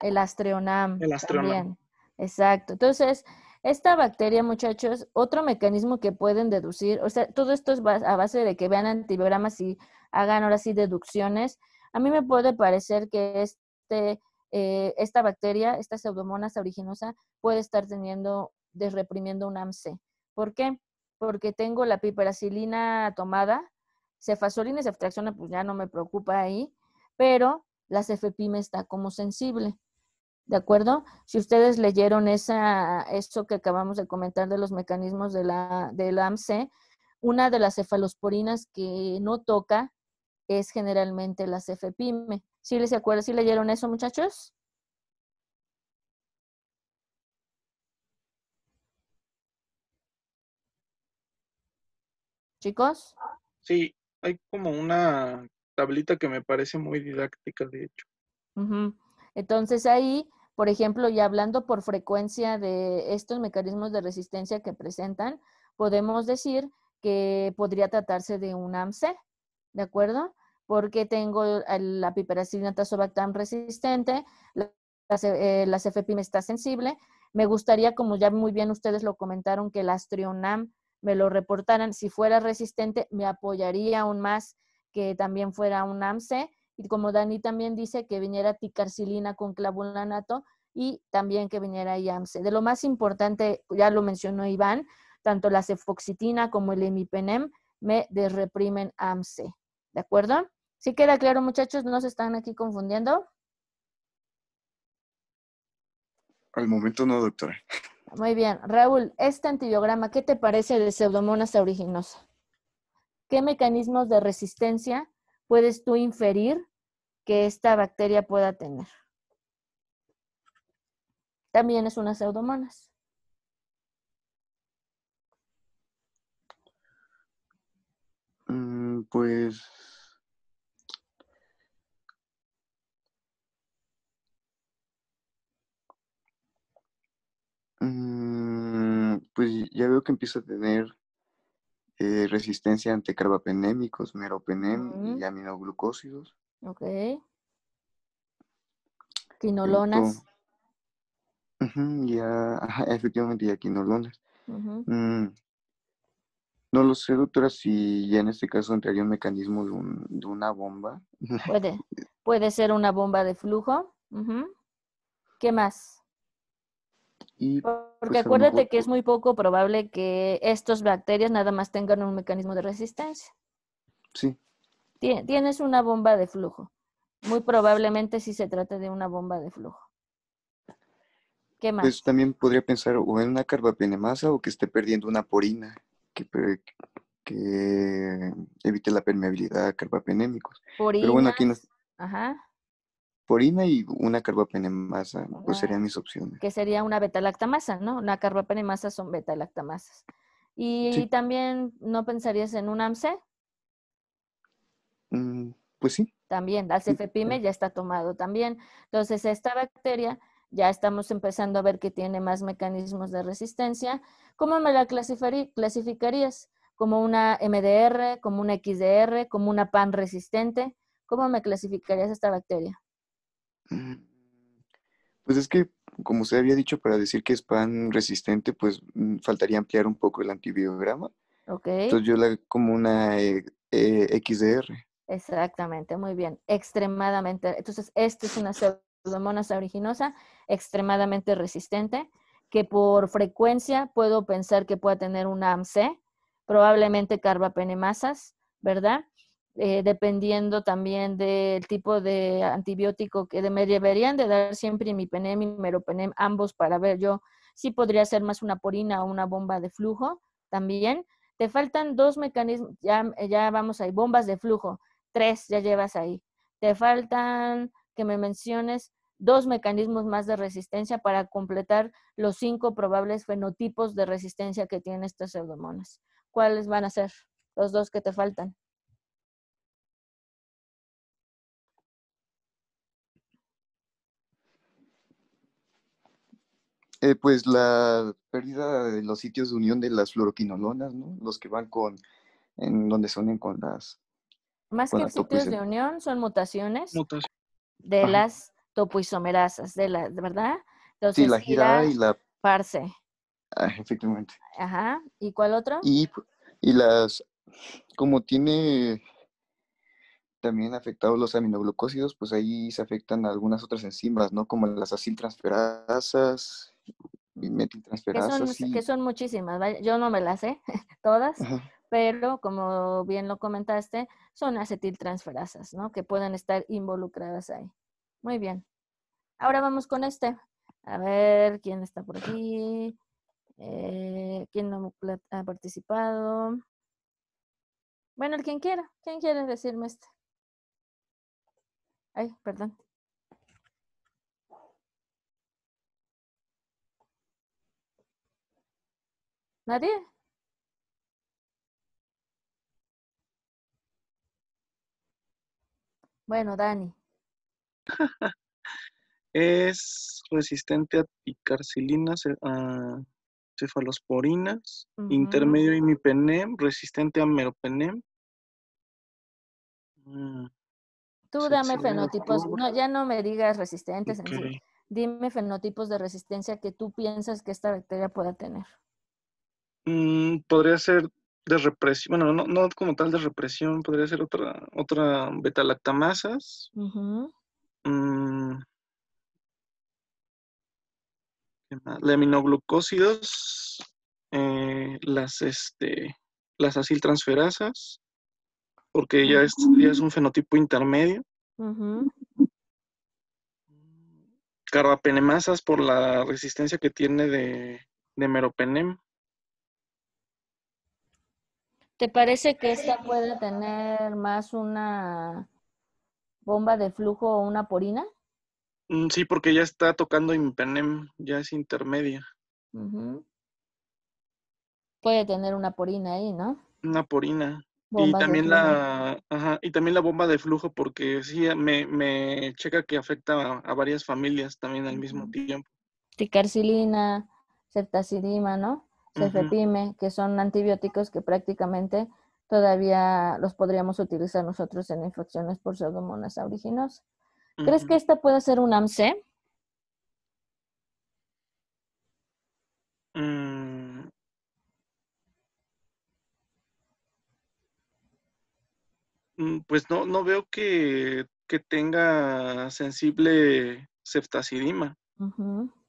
El astreonam. El astreonam. Exacto. Entonces, esta bacteria, muchachos, otro mecanismo que pueden deducir, o sea, todo esto es a base de que vean antibiogramas y hagan ahora sí deducciones. A mí me puede parecer que este, eh, esta bacteria, esta pseudomonas aeruginosa, puede estar teniendo, desreprimiendo un AMC. ¿Por qué? Porque tengo la piperacilina tomada, cefasolina y ceftriaxona, pues ya no me preocupa ahí, pero la cefepime está como sensible. ¿De acuerdo? Si ustedes leyeron esa, eso que acabamos de comentar de los mecanismos de la, del AMC, una de las cefalosporinas que no toca es generalmente la cefepime. ¿Sí les acuerdan? ¿Sí leyeron eso, muchachos? ¿Chicos? Sí, hay como una tablita que me parece muy didáctica, de hecho. Ajá. Entonces ahí, por ejemplo, ya hablando por frecuencia de estos mecanismos de resistencia que presentan, podemos decir que podría tratarse de un AMCE, ¿de acuerdo? Porque tengo la piperacilina tazobactam resistente, la, eh, me está sensible. Me gustaría, como ya muy bien ustedes lo comentaron, que el astrionam me lo reportaran. Si fuera resistente, me apoyaría aún más que también fuera un AMSE. Y como Dani también dice, que viniera ticarcilina con clavulanato y también que viniera IAMSE. De lo más importante, ya lo mencionó Iván, tanto la cefoxitina como el imipenem me desreprimen AMSE. ¿De acuerdo? ¿Sí queda claro, muchachos? ¿No se están aquí confundiendo? Al momento no, doctora. Muy bien. Raúl, este antibiograma, ¿qué te parece de Pseudomonas aeruginosa? ¿Qué mecanismos de resistencia puedes tú inferir que esta bacteria pueda tener. También es una pseudomonas. Mm, pues mm, pues ya veo que empieza a tener eh, resistencia ante carbapenémicos, meropenem y aminoglucósidos. Ok. Quinolonas. ya, efectivamente, ya quinolonas. Mm. no lo sé, doctora, si ya en este caso entraría un mecanismo de, una bomba. Puede, ser una bomba de flujo. ¿Qué más? Pues, porque acuérdate que es pues muy poco probable que estas bacterias nada más tengan un mecanismo de resistencia. Sí. Tienes una bomba de flujo. Muy probablemente si sí se trata de una bomba de flujo. ¿Qué más? Pues también podría pensar o en una carbapenemasa o que esté perdiendo una porina que, evite la permeabilidad a carbapenémicos. Porina. bueno, aquí Ajá porina y una carbapenemasa, pues ah. serían mis opciones. Que sería una beta-lactamasa, ¿no? Una carbapenemasa son beta-lactamasas. Y, también, ¿no pensarías en un AMC? Mm, pues sí. También, la cefepime ya está tomado también. Entonces, esta bacteria ya estamos empezando a ver que tiene más mecanismos de resistencia. ¿Cómo me la clasificarías? ¿Como una MDR, como una XDR, como una PAN resistente? ¿Cómo me clasificarías esta bacteria? Mm, pues es que, como se había dicho, para decir que es pan resistente, pues mm, faltaría ampliar un poco el antibiograma. Ok. Entonces yo la como una eh, eh, XDR. Exactamente, muy bien. Extremadamente. Entonces, esta es una pseudomonas aeruginosa extremadamente resistente que por frecuencia puedo pensar que pueda tener una AMC, probablemente carbapenemasas, ¿verdad? Eh, dependiendo también del tipo de antibiótico que me deberían de dar siempre imipenem y meropenem, ambos para ver yo si podría ser más una porina o una bomba de flujo también. Te faltan dos mecanismos, ya, ya vamos ahí, bombas de flujo, tres ya llevas ahí. Te faltan que me menciones dos mecanismos más de resistencia para completar los cinco probables fenotipos de resistencia que tienen estas pseudomonas. ¿Cuáles van a ser los dos que te faltan? Eh, pues la pérdida de los sitios de unión de las fluoroquinolonas, ¿no? Los que van con, en donde son unen Más que sitios de unión son mutaciones, de las topoisomerasas, de la, ¿verdad? sí, la gira y la... Parse. Ah, efectivamente. Ajá. ¿Y cuál otro? Y, y las, como tiene también afectados los aminoglucósidos, pues ahí se afectan algunas otras enzimas, ¿no? Como las aciltransferasas, que son, muchísimas, yo no me las sé todas, pero como bien lo comentaste, son acetiltransferasas, ¿no? Que pueden estar involucradas ahí. Muy bien. Ahora vamos con este. A ver quién está por aquí, eh, quién no ha participado. Bueno, el quien quiera, ¿quién quiere decirme este? Ay, perdón. ¿Nadie? Bueno, Dani. es resistente a ticarcilinas, a cefalosporinas, intermedio y intermedio imipenem, resistente a meropenem. Mm. Tú dame fenotipos, no, ya no me digas resistentes, dime fenotipos de resistencia que tú piensas que esta bacteria pueda tener. Mm, podría ser de represión, bueno, no, no, como tal de represión, podría ser otra, otra beta-lactamasas. Mm. Laminoglucósidos, eh, las, este, las aciltransferasas, porque ya es, ya es un fenotipo intermedio. Uh por la resistencia que tiene de, de meropenem. ¿Te parece que esta puede tener más una bomba de flujo o una porina? Mm, sí, porque ya está tocando impenem, ya es intermedia. Puede tener una porina ahí, ¿no? Una porina. Y también, la, y también la bomba de flujo, porque sí, me, checa que afecta a, varias familias también al mismo tiempo. Ticarcilina, ceftazidima, ¿no? cefepime, que son antibióticos que prácticamente todavía los podríamos utilizar nosotros en infecciones por pseudomonas aeruginosa. ¿Crees que esta puede ser un AMC? Mm. Mm, pues no, no veo que, tenga sensible ceftacidima.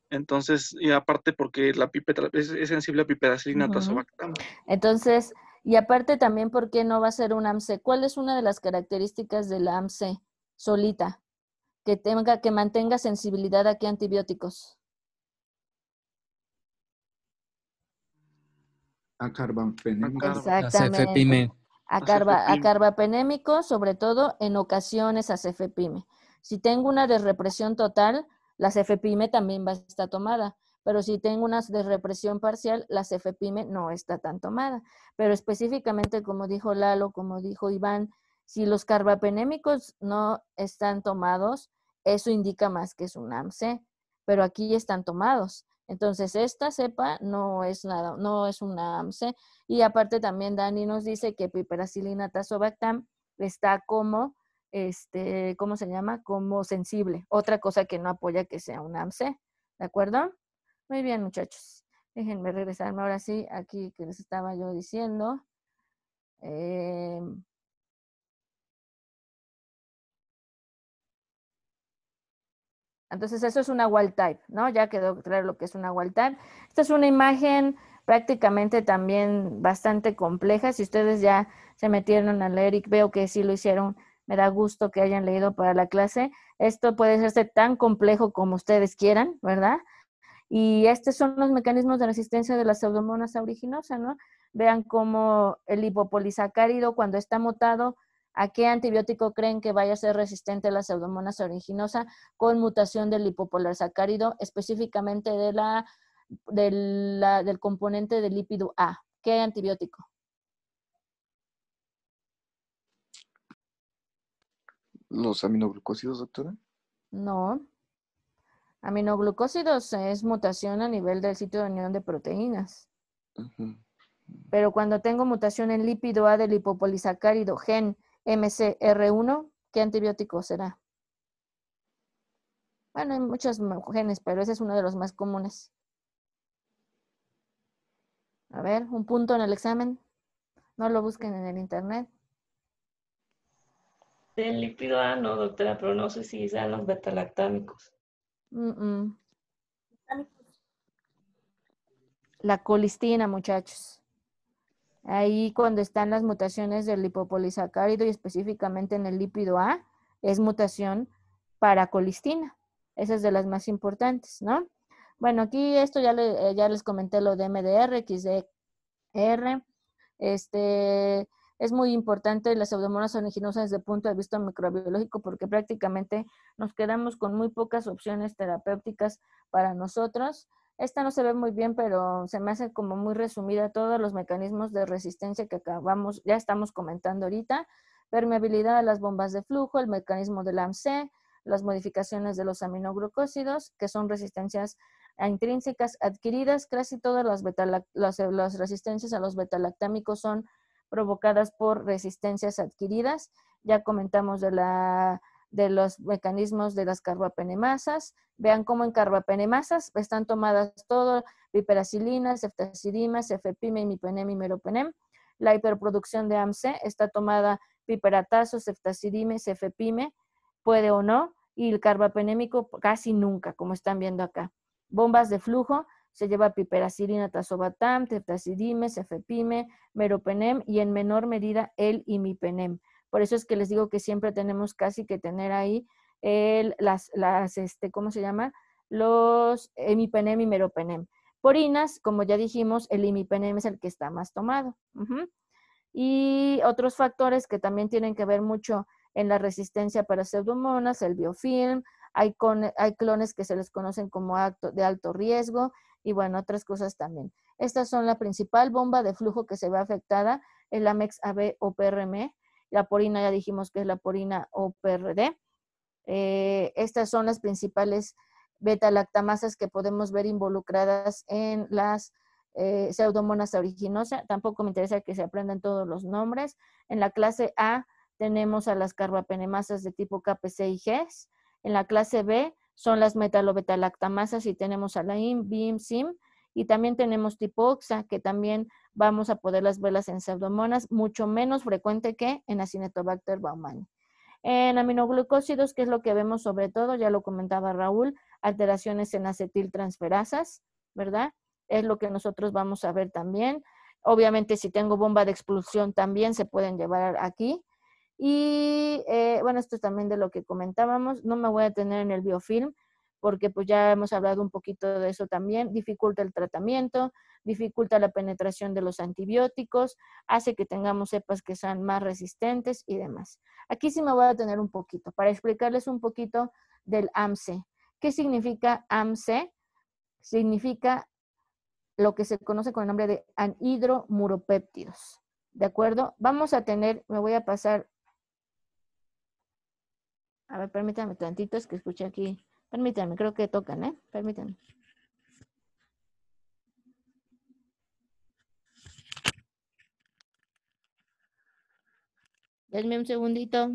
Entonces, y aparte porque la pipetra, es, sensible a piperacilina ah. Entonces, y aparte también porque no va a ser un AMC. ¿Cuál es una de las características de la AMC solita? Que tenga, que mantenga sensibilidad a qué antibióticos. A carbapenémico. A, carbapenémico, sobre todo en ocasiones a cefepime. Si tengo una desrepresión total, las cefepime también va a estar tomada. Pero si tengo una represión parcial, las FPIME no está tan tomada. Pero específicamente, como dijo Lalo, como dijo Iván, si los carbapenémicos no están tomados, eso indica más que es un AMC, pero aquí están tomados. Entonces, esta cepa no es nada, no es una AMC. Y aparte también Dani nos dice que piperacilina tazobactam está como este, ¿cómo se llama? Como sensible. Otra cosa que no apoya que sea un AMC, ¿de acuerdo? Muy bien, muchachos. Déjenme regresarme ahora sí, aquí que les estaba yo diciendo. Em, entonces, eso es una wall type, ¿no? Ya quedó claro lo que es una wall type. Esta es una imagen prácticamente también bastante compleja. Si ustedes ya se metieron a leer veo que sí lo hicieron me da gusto que hayan leído para la clase. Esto puede hacerse tan complejo como ustedes quieran, ¿verdad? Y estos son los mecanismos de resistencia de las pseudomonas aeruginosa, ¿no? Vean cómo el lipopolisacárido cuando está mutado, ¿a qué antibiótico creen que vaya a ser resistente la pseudomonas aeruginosa con mutación del lipopolisacárido, específicamente de la, del componente del lípido A? ¿Qué antibiótico? los aminoglucósidos, doctora? No. Aminoglucósidos es mutación a nivel del sitio de unión de proteínas. Pero cuando tengo mutación en lípido A del lipopolisacárido gen MCR1, ¿qué antibiótico será? Bueno, hay muchos genes, pero ese es uno de los más comunes. A ver, un punto en el examen. No lo busquen en el internet. Del lípido A no, doctora, pero no sé si sean los betalactámicos. lactámicos La colistina, muchachos. Ahí cuando están las mutaciones del lipopolisacárido y específicamente en el lípido A, es mutación para colistina. Esa es de las más importantes, ¿no? Bueno, aquí esto ya, eh, ya les comenté lo de MDR, XDR, este, es muy importante las pseudomonas aeruginosa desde el punto de vista microbiológico porque prácticamente nos quedamos con muy pocas opciones terapéuticas para nosotros. Esta no se ve muy bien, pero se me hace como muy resumida todos los mecanismos de resistencia que acabamos, ya estamos comentando ahorita. Permeabilidad a las bombas de flujo, el mecanismo del AMC, las modificaciones de los aminoglucósidos, que son resistencias intrínsecas adquiridas, casi todas las, las resistencias a los betalactámicos son provocadas por resistencias adquiridas. Ya comentamos de, la, de los mecanismos de las carbapenemasas. Vean cómo en carbapenemasas están tomadas todo, piperacilina, ceftazidima, cefepime, imipenem y meropenem. La hiperproducción de AMC está tomada piperatazo, ceftazidime, cefepime, puede o no, y el carbapenémico casi nunca, como están viendo acá. Bombas de flujo, se lleva piperacilina, tasobatam, tetracidime, cefepime, meropenem y en menor medida el imipenem. Por eso es que les digo que siempre tenemos casi que tener ahí el, las, este, ¿cómo se llama? Los imipenem y meropenem. Porinas, como ya dijimos, el imipenem es el que está más tomado. Y otros factores que también tienen que ver mucho en la resistencia para pseudomonas, el biofilm, hay, hay clones que se les conocen como acto, de alto riesgo, y bueno, otras cosas también. Estas son la principal bomba de flujo que se ve afectada, el AMEX AB o PRM, la porina ya dijimos que es la porina OPRD. Eh, estas son las principales beta-lactamasas que podemos ver involucradas en las eh, pseudomonas aeruginosa. Tampoco me interesa que se aprendan todos los nombres. En la clase A tenemos a las carbapenemasas de tipo KPC y GES. En la clase B son las metalobetalactamasas y tenemos alain, BIM, SIM y también tenemos tipoxa, que también vamos a las verlas en pseudomonas mucho menos frecuente que en Acinetobacter baumani. En aminoglucósidos, que es lo que vemos sobre todo, ya lo comentaba Raúl, alteraciones en acetiltransferasas, ¿verdad? Es lo que nosotros vamos a ver también. Obviamente si tengo bomba de expulsión también se pueden llevar aquí y eh, bueno, esto es también de lo que comentábamos, no me voy a tener en el biofilm porque pues ya hemos hablado un poquito de eso también, dificulta el tratamiento, dificulta la penetración de los antibióticos, hace que tengamos cepas que sean más resistentes y demás. Aquí sí me voy a tener un poquito para explicarles un poquito del AMSE. ¿Qué significa AMSE? Significa lo que se conoce con el nombre de anhidromuropéptidos. ¿De acuerdo? Vamos a tener, me voy a pasar a ver, permítanme tantito, es que escuché aquí. Permítanme, creo que tocan, ¿eh? Permítanme. Denme un segundito.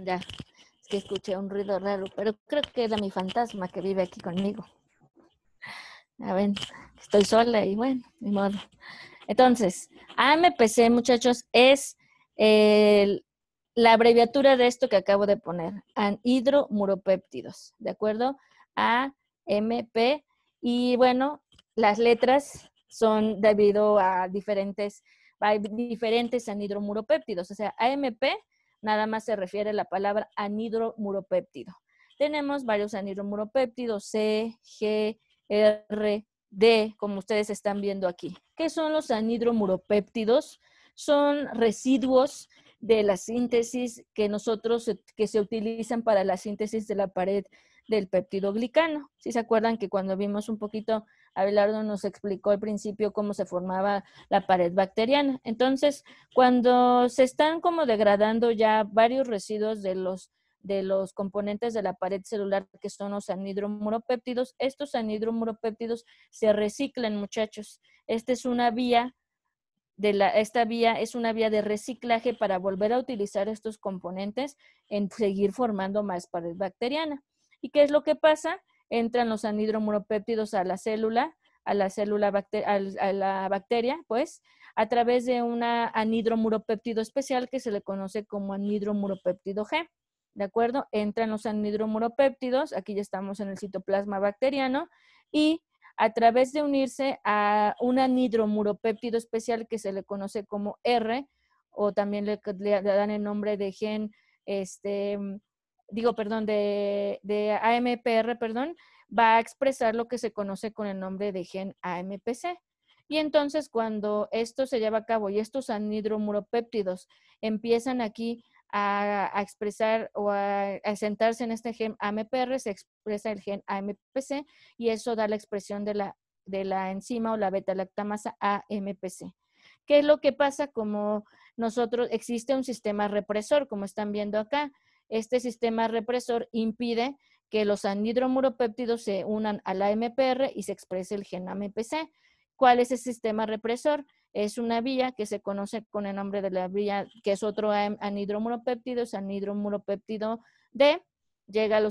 ya. Es que escuché un ruido raro, pero creo que era mi fantasma que vive aquí conmigo. A ver, estoy sola y bueno, ni modo. Entonces, AMPC, muchachos, es el, la abreviatura de esto que acabo de poner, anhidromuropéptidos, ¿de acuerdo? AMP y bueno, las letras son debido a diferentes, a diferentes anhidromuropéptidos, o sea, AMP nada más se refiere a la palabra anhidromuropéptido. Tenemos varios anhidromuropéptidos, C, G, R, D, como ustedes están viendo aquí. ¿Qué son los anhidromuropéptidos? Son residuos de la síntesis que nosotros, que se utilizan para la síntesis de la pared del peptidoglicano. Si se acuerdan que cuando vimos un poquito Abelardo nos explicó al principio cómo se formaba la pared bacteriana. Entonces, cuando se están como degradando ya varios residuos de los de los componentes de la pared celular que son los anhidromuropéptidos, estos anhidromuropéptidos se reciclan, muchachos. Esta es una vía de la, esta vía es una vía de reciclaje para volver a utilizar estos componentes en seguir formando más pared bacteriana. ¿Y qué es lo que pasa? entran los anhidromuropéptidos a la célula, a la célula a la bacteria, pues, a través de un anhidromuropéptido especial que se le conoce como anhidromuropéptido G. ¿De acuerdo? Entran los anhidromuropéptidos, aquí ya estamos en el citoplasma bacteriano, y a través de unirse a un anhidromuropéptido especial que se le conoce como R, o también le dan el nombre de gen este, digo, perdón, de, AMPR, perdón, va a expresar lo que se conoce con el nombre de gen AMPC. Y entonces cuando esto se lleva a cabo y estos anhidromuropéptidos empiezan aquí a, expresar o a, sentarse en este gen AMPR, se expresa el gen AMPC y eso da la expresión de la, de la enzima o la beta-lactamasa AMPC. ¿Qué es lo que pasa? Como nosotros, existe un sistema represor, como están viendo acá. Este sistema represor impide que los anhidromuropéptidos se unan a la MPR y se exprese el gen AMPC. ¿Cuál es el sistema represor? Es una vía que se conoce con el nombre de la vía, que es otro anhidromuropéptido, es anhidromuropéptido D. Llega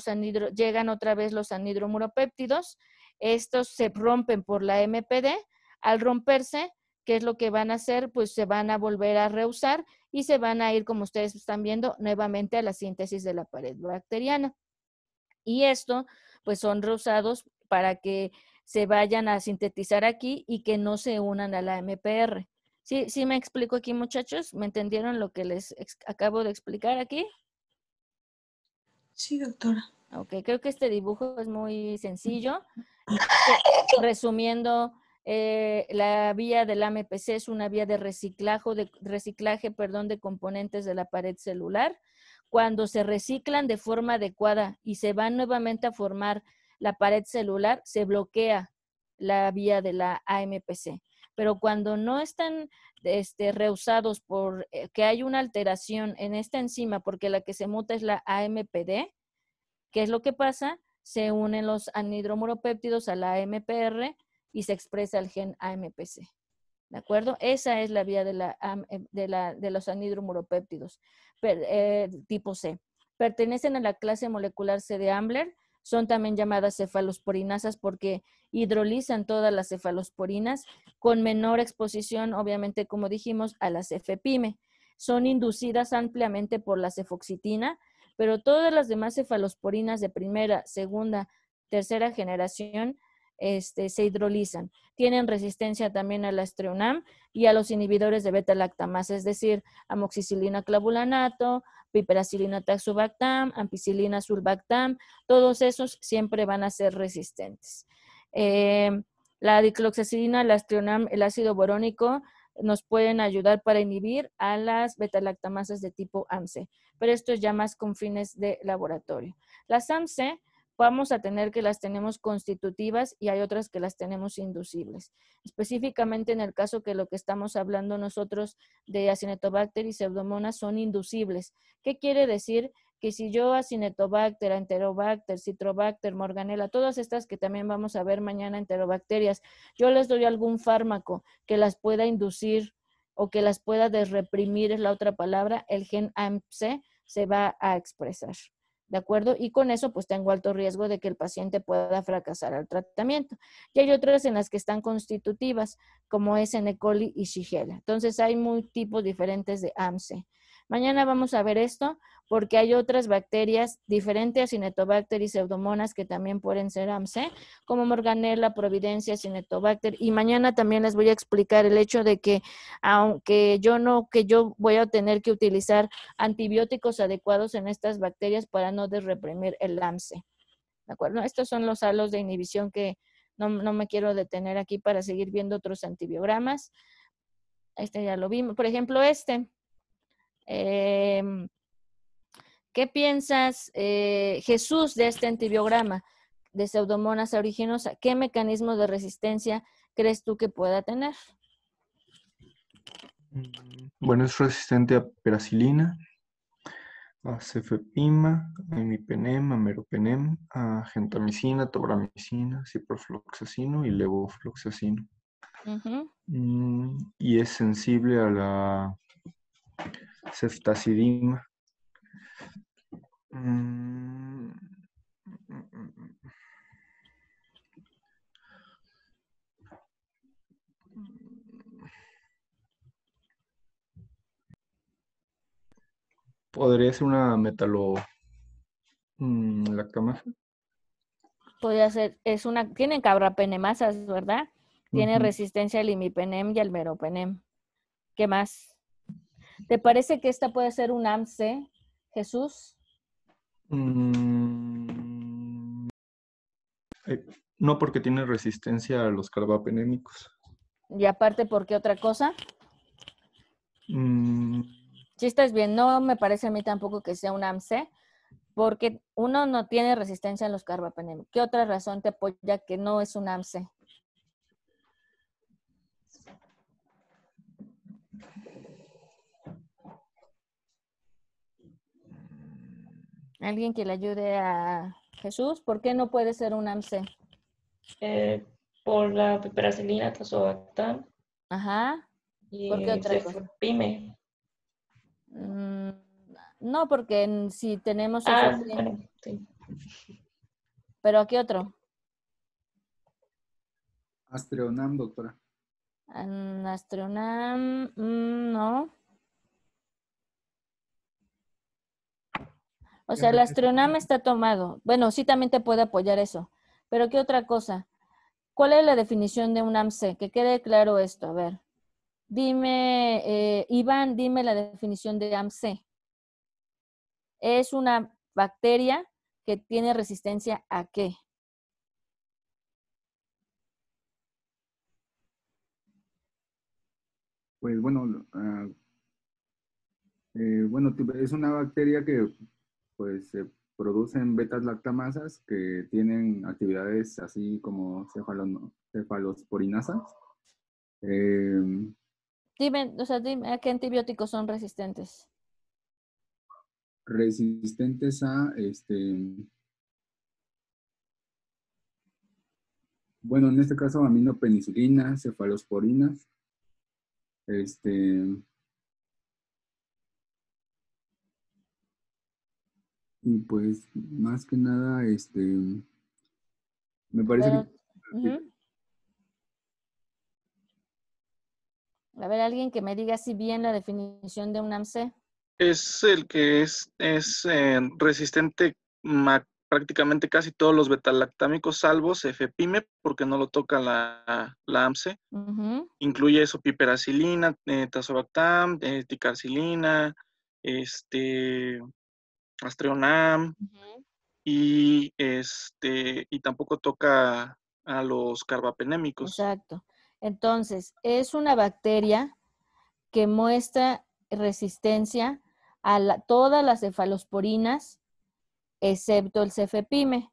llegan otra vez los anhidromuropéptidos. Estos se rompen por la MPD. Al romperse, ¿Qué es lo que van a hacer? Pues se van a volver a reusar y se van a ir, como ustedes están viendo, nuevamente a la síntesis de la pared bacteriana. Y esto, pues son reusados para que se vayan a sintetizar aquí y que no se unan a la MPR. ¿Sí, sí me explico aquí, muchachos? ¿Me entendieron lo que les acabo de explicar aquí? Sí, doctora. Ok, creo que este dibujo es muy sencillo. Este, resumiendo, eh, la vía del AMPC es una vía de reciclaje, de, reciclaje perdón, de componentes de la pared celular. Cuando se reciclan de forma adecuada y se van nuevamente a formar la pared celular, se bloquea la vía de la AMPC. Pero cuando no están este, reusados por eh, que hay una alteración en esta enzima, porque la que se muta es la AMPD, ¿qué es lo que pasa? Se unen los anhidromuropéptidos a la AMPR y se expresa el gen AMPC. ¿De acuerdo? Esa es la vía de, eh, los anhidromuropéptidos eh, tipo C. Pertenecen a la clase molecular C de Ambler. Son también llamadas cefalosporinasas porque hidrolizan todas las cefalosporinas con menor exposición, obviamente, como dijimos, a las cefepime. Son inducidas ampliamente por la cefoxitina, pero todas las demás cefalosporinas de primera, segunda, tercera generación este, se hidrolizan. Tienen resistencia también a la estreonam y a los inhibidores de beta-lactamasa, es decir, amoxicilina clavulanato, piperacilina taxobactam, ampicilina sulbactam, todos esos siempre van a ser resistentes. Em, la dicloxacilina, la estreonam, el ácido borónico nos pueden ayudar para inhibir a las beta betalactamasas de tipo AMSE, pero esto es ya más con fines de laboratorio. Las AMSE vamos a tener que las tenemos constitutivas y hay otras que las tenemos inducibles. Específicamente en el caso que lo que estamos hablando nosotros de Acinetobacter y Pseudomonas son inducibles. ¿Qué quiere decir? Que si yo Acinetobacter, Enterobacter, Citrobacter, Morganella, todas estas que también vamos a ver mañana, enterobacterias, yo les doy algún fármaco que las pueda inducir o que las pueda desreprimir, es la otra palabra, el gen AMC se va a expresar. ¿de acuerdo? Y con eso pues tengo alto riesgo de que el paciente pueda fracasar al tratamiento. Y hay otras en las que están constitutivas, como es en E. coli y Shigella. Entonces hay muy tipos diferentes de AMSE. Mañana vamos a ver esto porque hay otras bacterias diferentes a Cinetobacter y Pseudomonas que también pueden ser AMSE, como Morganella, Providencia, Cinetobacter. Y mañana también les voy a explicar el hecho de que, aunque yo no, que yo voy a tener que utilizar antibióticos adecuados en estas bacterias para no desreprimir el AMSE. ¿De acuerdo? Estos son los halos de inhibición que no, me quiero detener aquí para seguir viendo otros antibiogramas. Este ya lo vimos. Por ejemplo, este. Em, ¿Qué piensas, eh, Jesús, de este antibiograma de pseudomonas aeruginosa? ¿Qué mecanismos de resistencia crees tú que pueda tener? Mm, bueno, es resistente a peracilina, a cefepima, a imipenem, a meropenem, a gentamicina, tobramicina, ciprofloxacino y levofloxacino. Mm, y es sensible a la ceftacidima. Mm, mm, mm, Podría ser una metalo. Lactamasa. Podría ser, es una, tiene cabrapenemasas, ¿verdad? Tiene resistencia al imipenem y al meropenem. ¿Qué más? ¿Te parece que esta puede ser un AMSE, Jesús? Mm. Eh, no porque tiene resistencia a los carbapenémicos. Y aparte, ¿por qué otra cosa? Mm. Si estás bien, no me parece a mí tampoco que sea un AMSE, porque uno no tiene resistencia a los carbapenémicos. ¿Qué otra razón te apoya que no es un AMSE? Alguien que le ayude a Jesús. ¿Por qué no puede ser un AMC? Eh, por la piperacilina, tazobactam. Ajá. ¿Por qué otra cosa? Pyme. Mm, no, porque si tenemos... Ah, bueno, ¿Pero aquí otro? Astronam, doctora. Astronam, mm, no. O sea, el astronama está tomado. Bueno, sí también te puede apoyar eso. Pero ¿qué otra cosa? ¿Cuál es la definición de un AMC? Que quede claro esto. A ver, dime, eh, Iván, dime la definición de AMC. Es una bacteria que tiene resistencia a qué? Pues bueno, ah, eh, bueno, es una bacteria que pues se producen betas lactamasas que tienen actividades así como cefalosporinasas. Eh, dime, o sea, dime, ¿a qué antibióticos son resistentes? Resistentes a, este, bueno, en este caso aminopenicilina, cefalosporinas, este, Y pues más que nada, este, me parece que... A ver, alguien que me diga si bien la definición de un AMSE. Es el que es, es eh, resistente a prácticamente casi todos los betalactámicos, salvo CFPime, porque no lo toca la, la AMSE. Incluye eso, piperacilina, eh, tazobactam, eh, ticarcilina, este, Astreonam y este y tampoco toca a los carbapenémicos. Exacto. Entonces, es una bacteria que muestra resistencia a todas las cefalosporinas excepto el cefepime.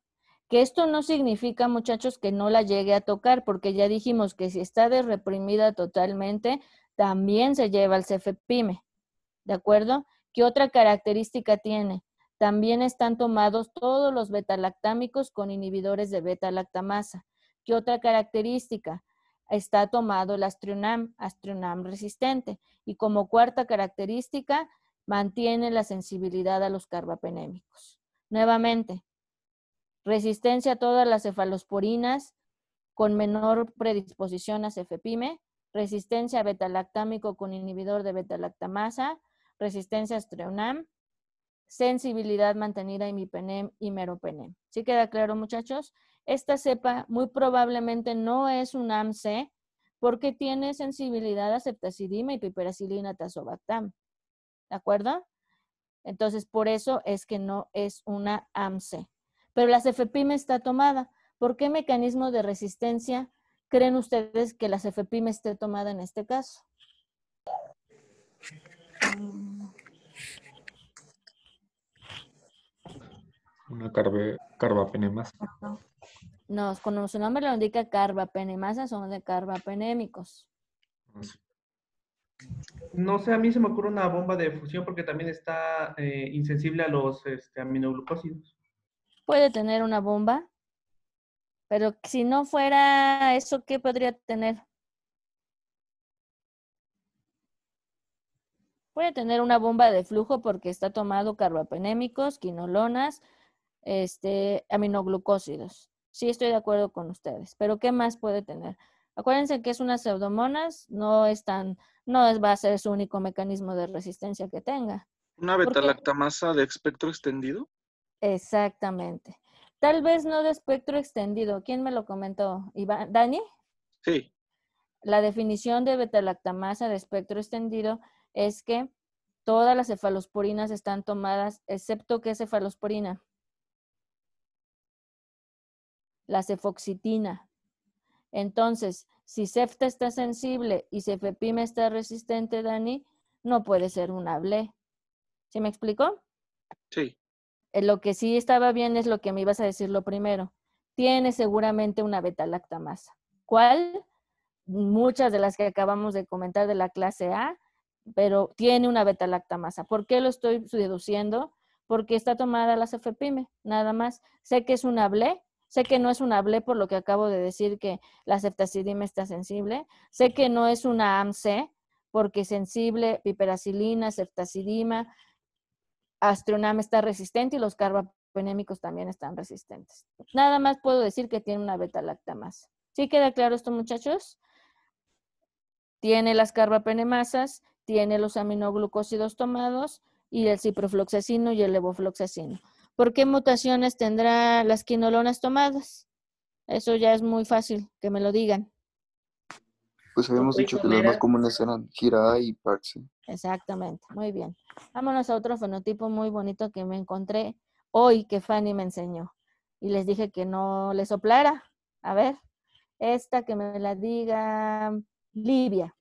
Que esto no significa, muchachos, que no la llegue a tocar, porque ya dijimos que si está desreprimida totalmente, también se lleva el cefepime. ¿De acuerdo? ¿Qué otra característica tiene? También están tomados todos los beta-lactámicos con inhibidores de beta-lactamasa. ¿Qué otra característica? Está tomado el astrionam, astrionam resistente. Y como cuarta característica, mantiene la sensibilidad a los carbapenémicos. Nuevamente, resistencia a todas las cefalosporinas con menor predisposición a cefepime, resistencia a beta-lactámico con inhibidor de beta-lactamasa, resistencia a astrionam, sensibilidad mantenida imipenem y meropenem. ¿Sí queda claro, muchachos? Esta cepa muy probablemente no es un AMC porque tiene sensibilidad a ceftazidima y piperacilina tazobactam. ¿De acuerdo? Entonces, por eso es que no es una AMC. Pero la cefepime está tomada. ¿Por qué mecanismo de resistencia creen ustedes que la cefepime esté tomada en este caso? Mm. Una carbapenemasa. No, cuando su nombre lo indica carbapenemasa, son de carbapenémicos. No sé, a mí se me ocurre una bomba de fusión porque también está eh, insensible a los este, aminoglucósidos. Puede tener una bomba, pero si no fuera eso, ¿qué podría tener? Puede tener una bomba de flujo porque está tomado carbapenémicos, quinolonas, este, aminoglucósidos. Sí, estoy de acuerdo con ustedes, pero ¿qué más puede tener? Acuérdense que es una pseudomonas, no es tan, no es, va a ser su único mecanismo de resistencia que tenga. ¿Una betalactamasa de espectro extendido? Exactamente. Tal vez no de espectro extendido. ¿Quién me lo comentó? ¿Iván? ¿Dani? Sí. La definición de betalactamasa de espectro extendido es que todas las cefalosporinas están tomadas, excepto que cefalosporina la cefoxitina. Entonces, si CEFTA está sensible y cefepime está resistente, Dani, no puede ser un ABLE. ¿Sí me explicó? Sí. Eh, lo que sí estaba bien es lo que me ibas a decir lo primero. Tiene seguramente una beta-lactamasa. ¿Cuál? Muchas de las que acabamos de comentar de la clase A, pero tiene una beta-lactamasa. ¿Por qué lo estoy deduciendo? Porque está tomada la cefepime, nada más. Sé que es un ABLE. Sé que no es un BLE por lo que acabo de decir que la ceftazidima está sensible. Sé que no es una AMC porque sensible, piperacilina, ceftazidima, astronam está resistente y los carbapenémicos también están resistentes. Nada más puedo decir que tiene una beta-lactamasa. ¿Sí queda claro esto, muchachos? Tiene las carbapenemasas, tiene los aminoglucósidos tomados y el ciprofloxacino y el levofloxacino por qué mutaciones tendrá las quinolonas tomadas. Eso ya es muy fácil que me lo digan. Pues habíamos dicho que las más comunes eran gira y Parse. ¿eh? Exactamente, muy bien. Vámonos a otro fenotipo muy bonito que me encontré hoy que Fanny me enseñó. Y les dije que no le soplara. A ver, esta que me la diga Livia.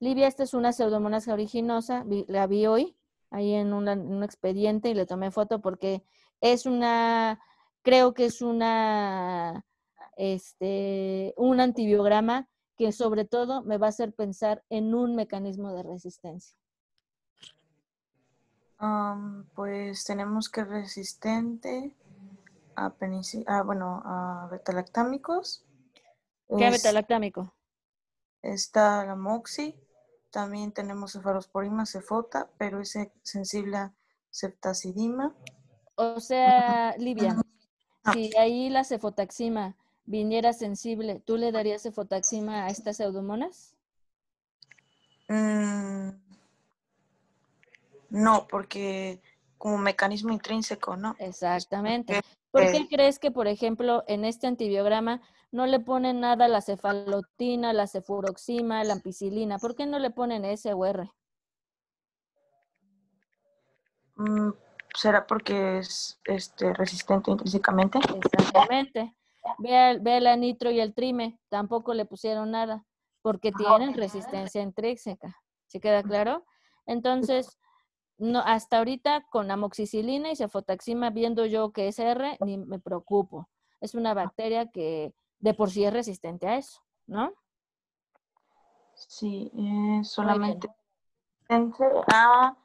Livia, esta es una pseudomonas originosa, la vi hoy, ahí en, un expediente y le tomé foto porque es una, creo que es una, este, un antibiograma que sobre todo me va a hacer pensar en un mecanismo de resistencia. pues tenemos que resistente a, ah, bueno, a betalactámicos. ¿Qué betalactámico? Está la moxi, también tenemos cefalosporina cefota, pero es sensible a ceftazidima. O sea, Livia, si ahí la cefotaxima viniera sensible, ¿tú le darías cefotaxima a estas pseudomonas? Mm, no, porque como mecanismo intrínseco, ¿no? Exactamente. Este, ¿Por qué eh, crees que, por ejemplo, en este antibiograma no le ponen nada la cefalotina, la cefuroxima, la ampicilina. ¿Por qué no le ponen S o R? Mm, ¿Será porque es este, resistente intrínsecamente? Exactamente. Ve, la nitro y el trime, tampoco le pusieron nada, porque ah, tienen resistencia intrínseca. ¿Se queda claro? Entonces, no, hasta ahorita con amoxicilina y cefotaxima, viendo yo que es R, ni me preocupo. Es una ah. bacteria que de por sí es resistente a eso, ¿no? Sí, eh, solamente solamente a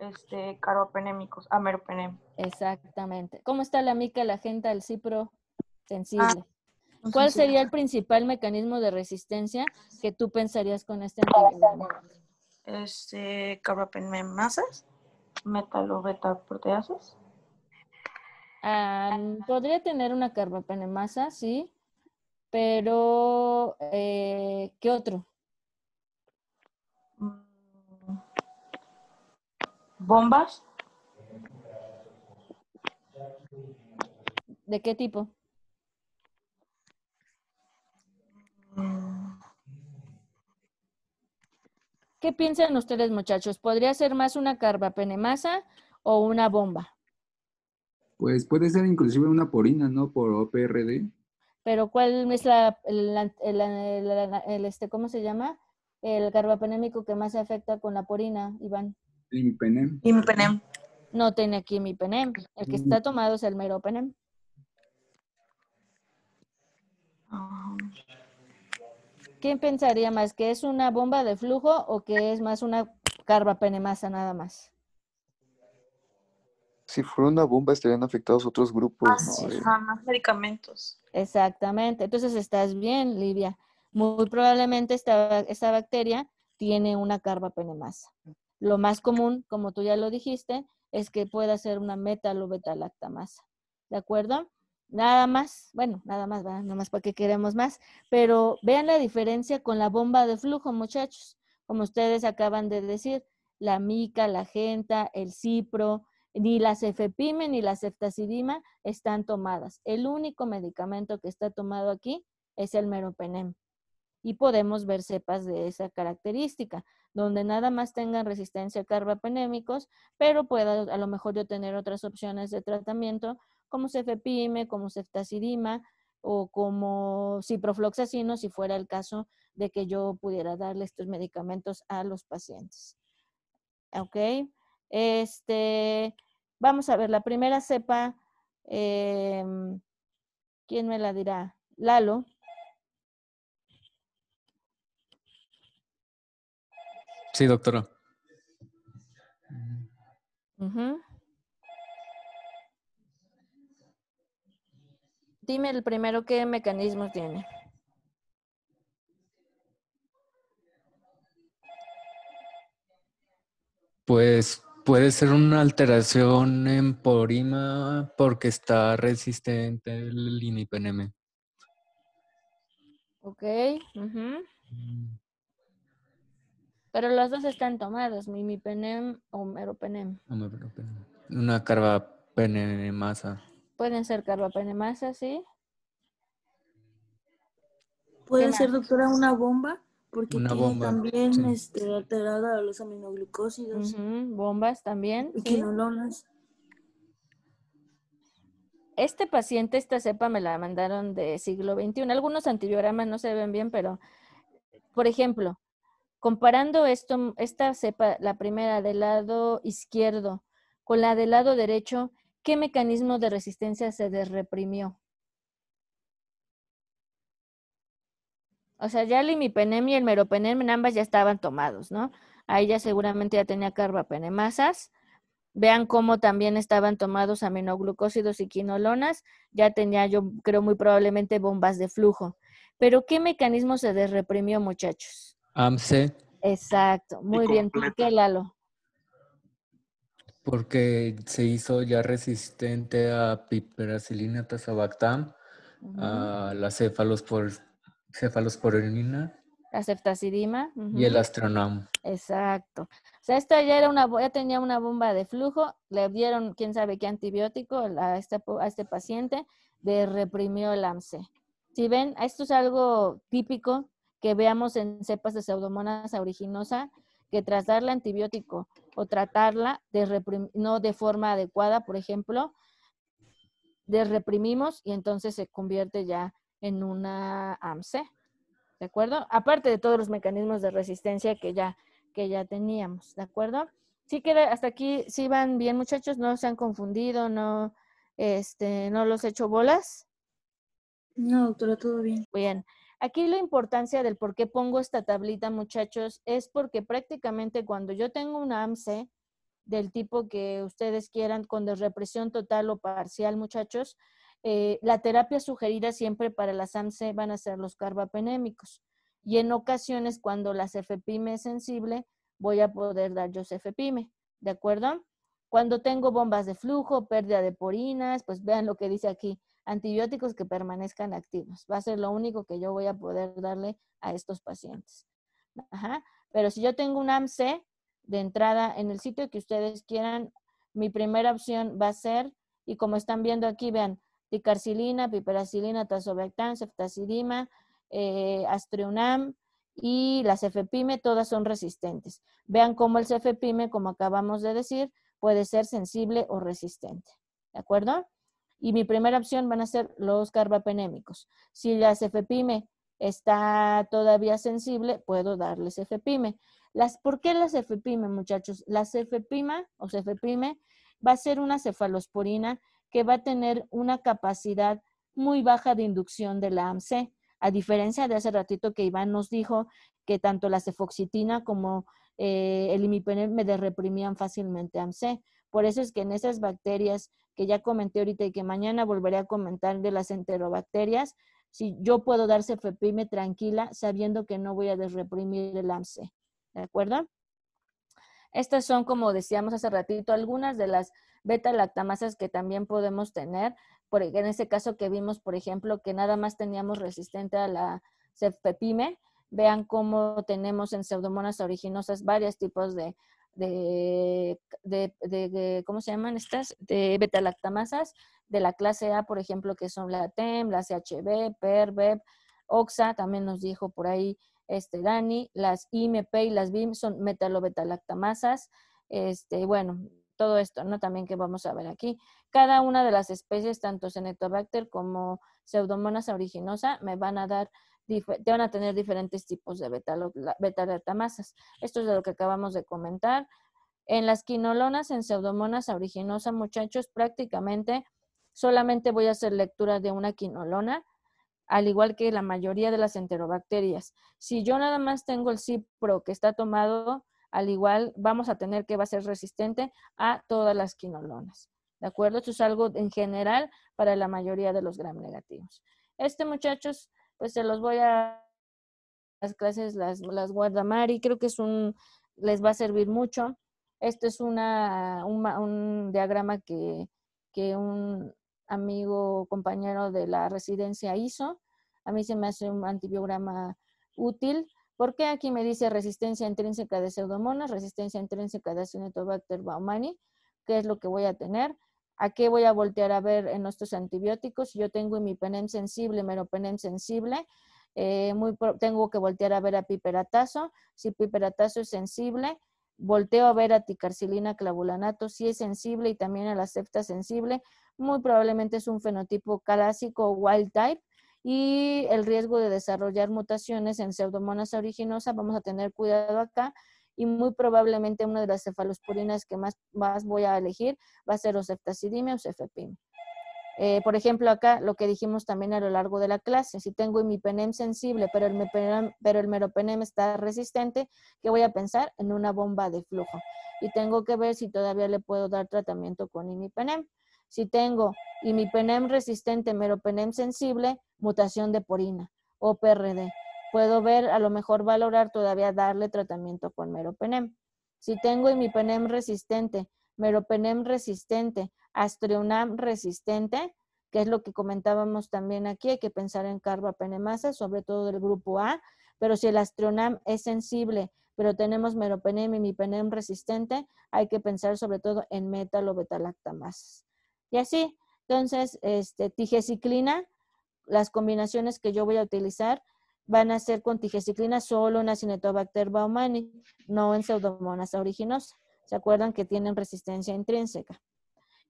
este, caropenémicos, a meropenémicos. Exactamente. ¿Cómo está la mica la gente del cipro sensible? Ah, ¿Cuál sería el principal mecanismo de resistencia que tú pensarías con este antibiótico? Este, carbapenemasas, beta ah, podría tener una carbapenemasa, sí. Pero, eh, ¿qué otro? Mm, ¿Bombas? ¿De qué tipo? ¿Qué piensan ustedes, muchachos? ¿Podría ser más una carbapenemasa o una bomba? Pues puede ser inclusive una porina, ¿no? Por OPRD. Pero ¿cuál es la, el, este, cómo se llama? El carbapenémico que más se afecta con la porina, Iván. Impenem. No tiene aquí mi penem. El que mm. está tomado es el meropenem. ¿Quién pensaría más que es una bomba de flujo o que es más una carbapenemasa nada más? si fuera una bomba estarían afectados otros grupos. Ah, más medicamentos. Exactamente. Entonces estás bien, Livia. Muy probablemente esta, bacteria tiene una carbapenemasa. Lo más común, como tú ya lo dijiste, es que pueda ser una lactamasa ¿De acuerdo? Nada más, bueno, nada más, ¿verdad? nada más para queremos más, pero vean la diferencia con la bomba de flujo, muchachos. Como ustedes acaban de decir, la mica, la genta, el cipro, ni la cefepime ni la ceftazidima están tomadas. El único medicamento que está tomado aquí es el meropenem. Y podemos ver cepas de esa característica, donde nada más tengan resistencia a carbapenémicos, pero pueda a lo mejor yo tener otras opciones de tratamiento, como cefepime, como ceftazidima, o como ciprofloxacino si fuera el caso de que yo pudiera darle estos medicamentos a los pacientes. ¿Ok? Este, vamos a ver, la primera cepa, eh, ¿quién me la dirá? Lalo. Sí, doctora. Dime el primero qué mecanismo tiene. Pues Puede ser una alteración en porima porque está resistente el imipenem. Ok. Pero las dos están tomadas, mimipenem o meropenem. Una carbapenemasa. Pueden ser carbapenemasa, sí. ¿Puede ser, doctora, una bomba? porque tiene también este, alterada los aminoglucósidos. bombas también. Este paciente, esta cepa me la mandaron de siglo XXI. Algunos antibiogramas no se ven bien, pero, por ejemplo, comparando esto, esta cepa, la primera del lado izquierdo con la del lado derecho, ¿qué mecanismo de resistencia se desreprimió? O sea, ya el imipenem y el meropenem en ambas ya estaban tomados, ¿no? Ahí ya seguramente ya tenía carbapenemasas. Vean cómo también estaban tomados aminoglucósidos y quinolonas. Ya tenía yo, creo muy probablemente, bombas de flujo. Pero ¿qué mecanismo se desreprimió, muchachos? AMSE. Exacto, muy bien. ¿Por qué, Lalo? Porque se hizo ya resistente a piperacilina, tazobactam a la cefalosporina cefalosporina. La Y el Astronom. Exacto. O sea, esta ya, era una, ya tenía una bomba de flujo, le dieron quién sabe qué antibiótico este a este, paciente, de reprimió el AMSE. Si ven, esto es algo típico que veamos en cepas de pseudomonas originosa. que tras darle antibiótico o tratarla de no de forma adecuada, por ejemplo, desreprimimos y entonces se convierte ya en una AMSE, ¿de acuerdo? Aparte de todos los mecanismos de resistencia que ya, que ya teníamos, ¿de acuerdo? Sí que hasta aquí sí van bien, muchachos, no se han confundido, no, este, no los he hecho bolas. No, doctora, todo bien. Bien. Aquí la importancia del por qué pongo esta tablita, muchachos, es porque prácticamente cuando yo tengo una AMSE del tipo que ustedes quieran, con desrepresión total o parcial, muchachos, eh, la terapia sugerida siempre para las AMC van a ser los carbapenémicos. Y en ocasiones, cuando la cefepime es sensible, voy a poder dar yo cefepime, ¿de acuerdo? Cuando tengo bombas de flujo, pérdida de porinas, pues vean lo que dice aquí, antibióticos que permanezcan activos. Va a ser lo único que yo voy a poder darle a estos pacientes. Pero si yo tengo un AMC de entrada en el sitio que ustedes quieran, mi primera opción va a ser, y como están viendo aquí, vean, ticarcilina, piperacilina, tazobactam, ceftazidima, eh, y la cefepime, todas son resistentes. Vean cómo el cefepime, como acabamos de decir, puede ser sensible o resistente. ¿De acuerdo? Y mi primera opción van a ser los carbapenémicos. Si la cefepime está todavía sensible, puedo darle cefepime. Las, ¿Por qué las cefepime, muchachos? La cefepima o cefepime va a ser una cefalosporina que va a tener una capacidad muy baja de inducción de la AMC, a diferencia de hace ratito que Iván nos dijo que tanto la cefoxitina como eh, el imipenem me desreprimían fácilmente AMC. Por eso es que en esas bacterias que ya comenté ahorita y que mañana volveré a comentar de las enterobacterias, si yo puedo dar cefepime tranquila sabiendo que no voy a desreprimir el AMC. ¿De acuerdo? Estas son, como decíamos hace ratito, algunas de las beta-lactamasas que también podemos tener. Por, e, en ese caso que vimos, por ejemplo, que nada más teníamos resistente a la cefepime, vean cómo tenemos en pseudomonas originosas varios tipos de, de, ¿cómo se llaman estas? De beta-lactamasas de la clase A, por ejemplo, que son la TEM, la CHB, PERBEP, OXA, también nos dijo por ahí este, Dani, las IMP y las BIM son metalobetalactamasas, este, bueno, todo esto, ¿no? También que vamos a ver aquí. Cada una de las especies, tanto Cenetobacter como Pseudomonas originosa, me van a dar, te van a tener diferentes tipos de betalactamasas. Esto es de lo que acabamos de comentar. En las quinolonas, en Pseudomonas originosa, muchachos, prácticamente solamente voy a hacer lectura de una quinolona al igual que la mayoría de las enterobacterias. Si yo nada más tengo el cipro que está tomado, al igual vamos a tener que va a ser resistente a todas las quinolonas. ¿De acuerdo? Esto es algo en general para la mayoría de los gram negativos. Este, muchachos, pues se los voy a las clases las, las guarda creo que es un, les va a servir mucho. Este es una, un, diagrama que, que un amigo compañero de la residencia hizo a mí se me hace un antibiograma útil, porque aquí me dice resistencia intrínseca de pseudomonas, resistencia intrínseca de Acinetobacter baumani, qué es lo que voy a tener, a qué voy a voltear a ver en nuestros antibióticos, yo tengo imipenem sensible, meropenem sensible, eh, muy tengo que voltear a ver a piperatazo, si piperatazo es sensible, volteo a ver a ticarcilina clavulanato, si es sensible y también a la septa sensible, muy probablemente es un fenotipo clásico wild type, y el riesgo de desarrollar mutaciones en pseudomonas originosa, vamos a tener cuidado acá y muy probablemente una de las cefalosporinas que más, más voy a elegir va a ser ceftacidimia o cefepime. Eh, por ejemplo, acá lo que dijimos también a lo largo de la clase, si tengo imipenem sensible, pero el, pero el meropenem está resistente, ¿qué voy a pensar? En una bomba de flujo. Y tengo que ver si todavía le puedo dar tratamiento con imipenem. Si tengo imipenem resistente, meropenem sensible, mutación de porina o PRD. Puedo ver, a lo mejor valorar todavía darle tratamiento con meropenem. Si tengo imipenem resistente, meropenem resistente, astreonam resistente, que es lo que comentábamos también aquí, hay que pensar en carbapenemasa, sobre todo del grupo A, pero si el astreonam es sensible, pero tenemos meropenem y penem resistente, hay que pensar sobre todo en metalobetalactamasas. Y así, entonces, este, tigeciclina, las combinaciones que yo voy a utilizar van a ser con tigeciclina solo en Acinetobacter baumani, no en Pseudomonas aeruginosa. ¿Se acuerdan que tienen resistencia intrínseca?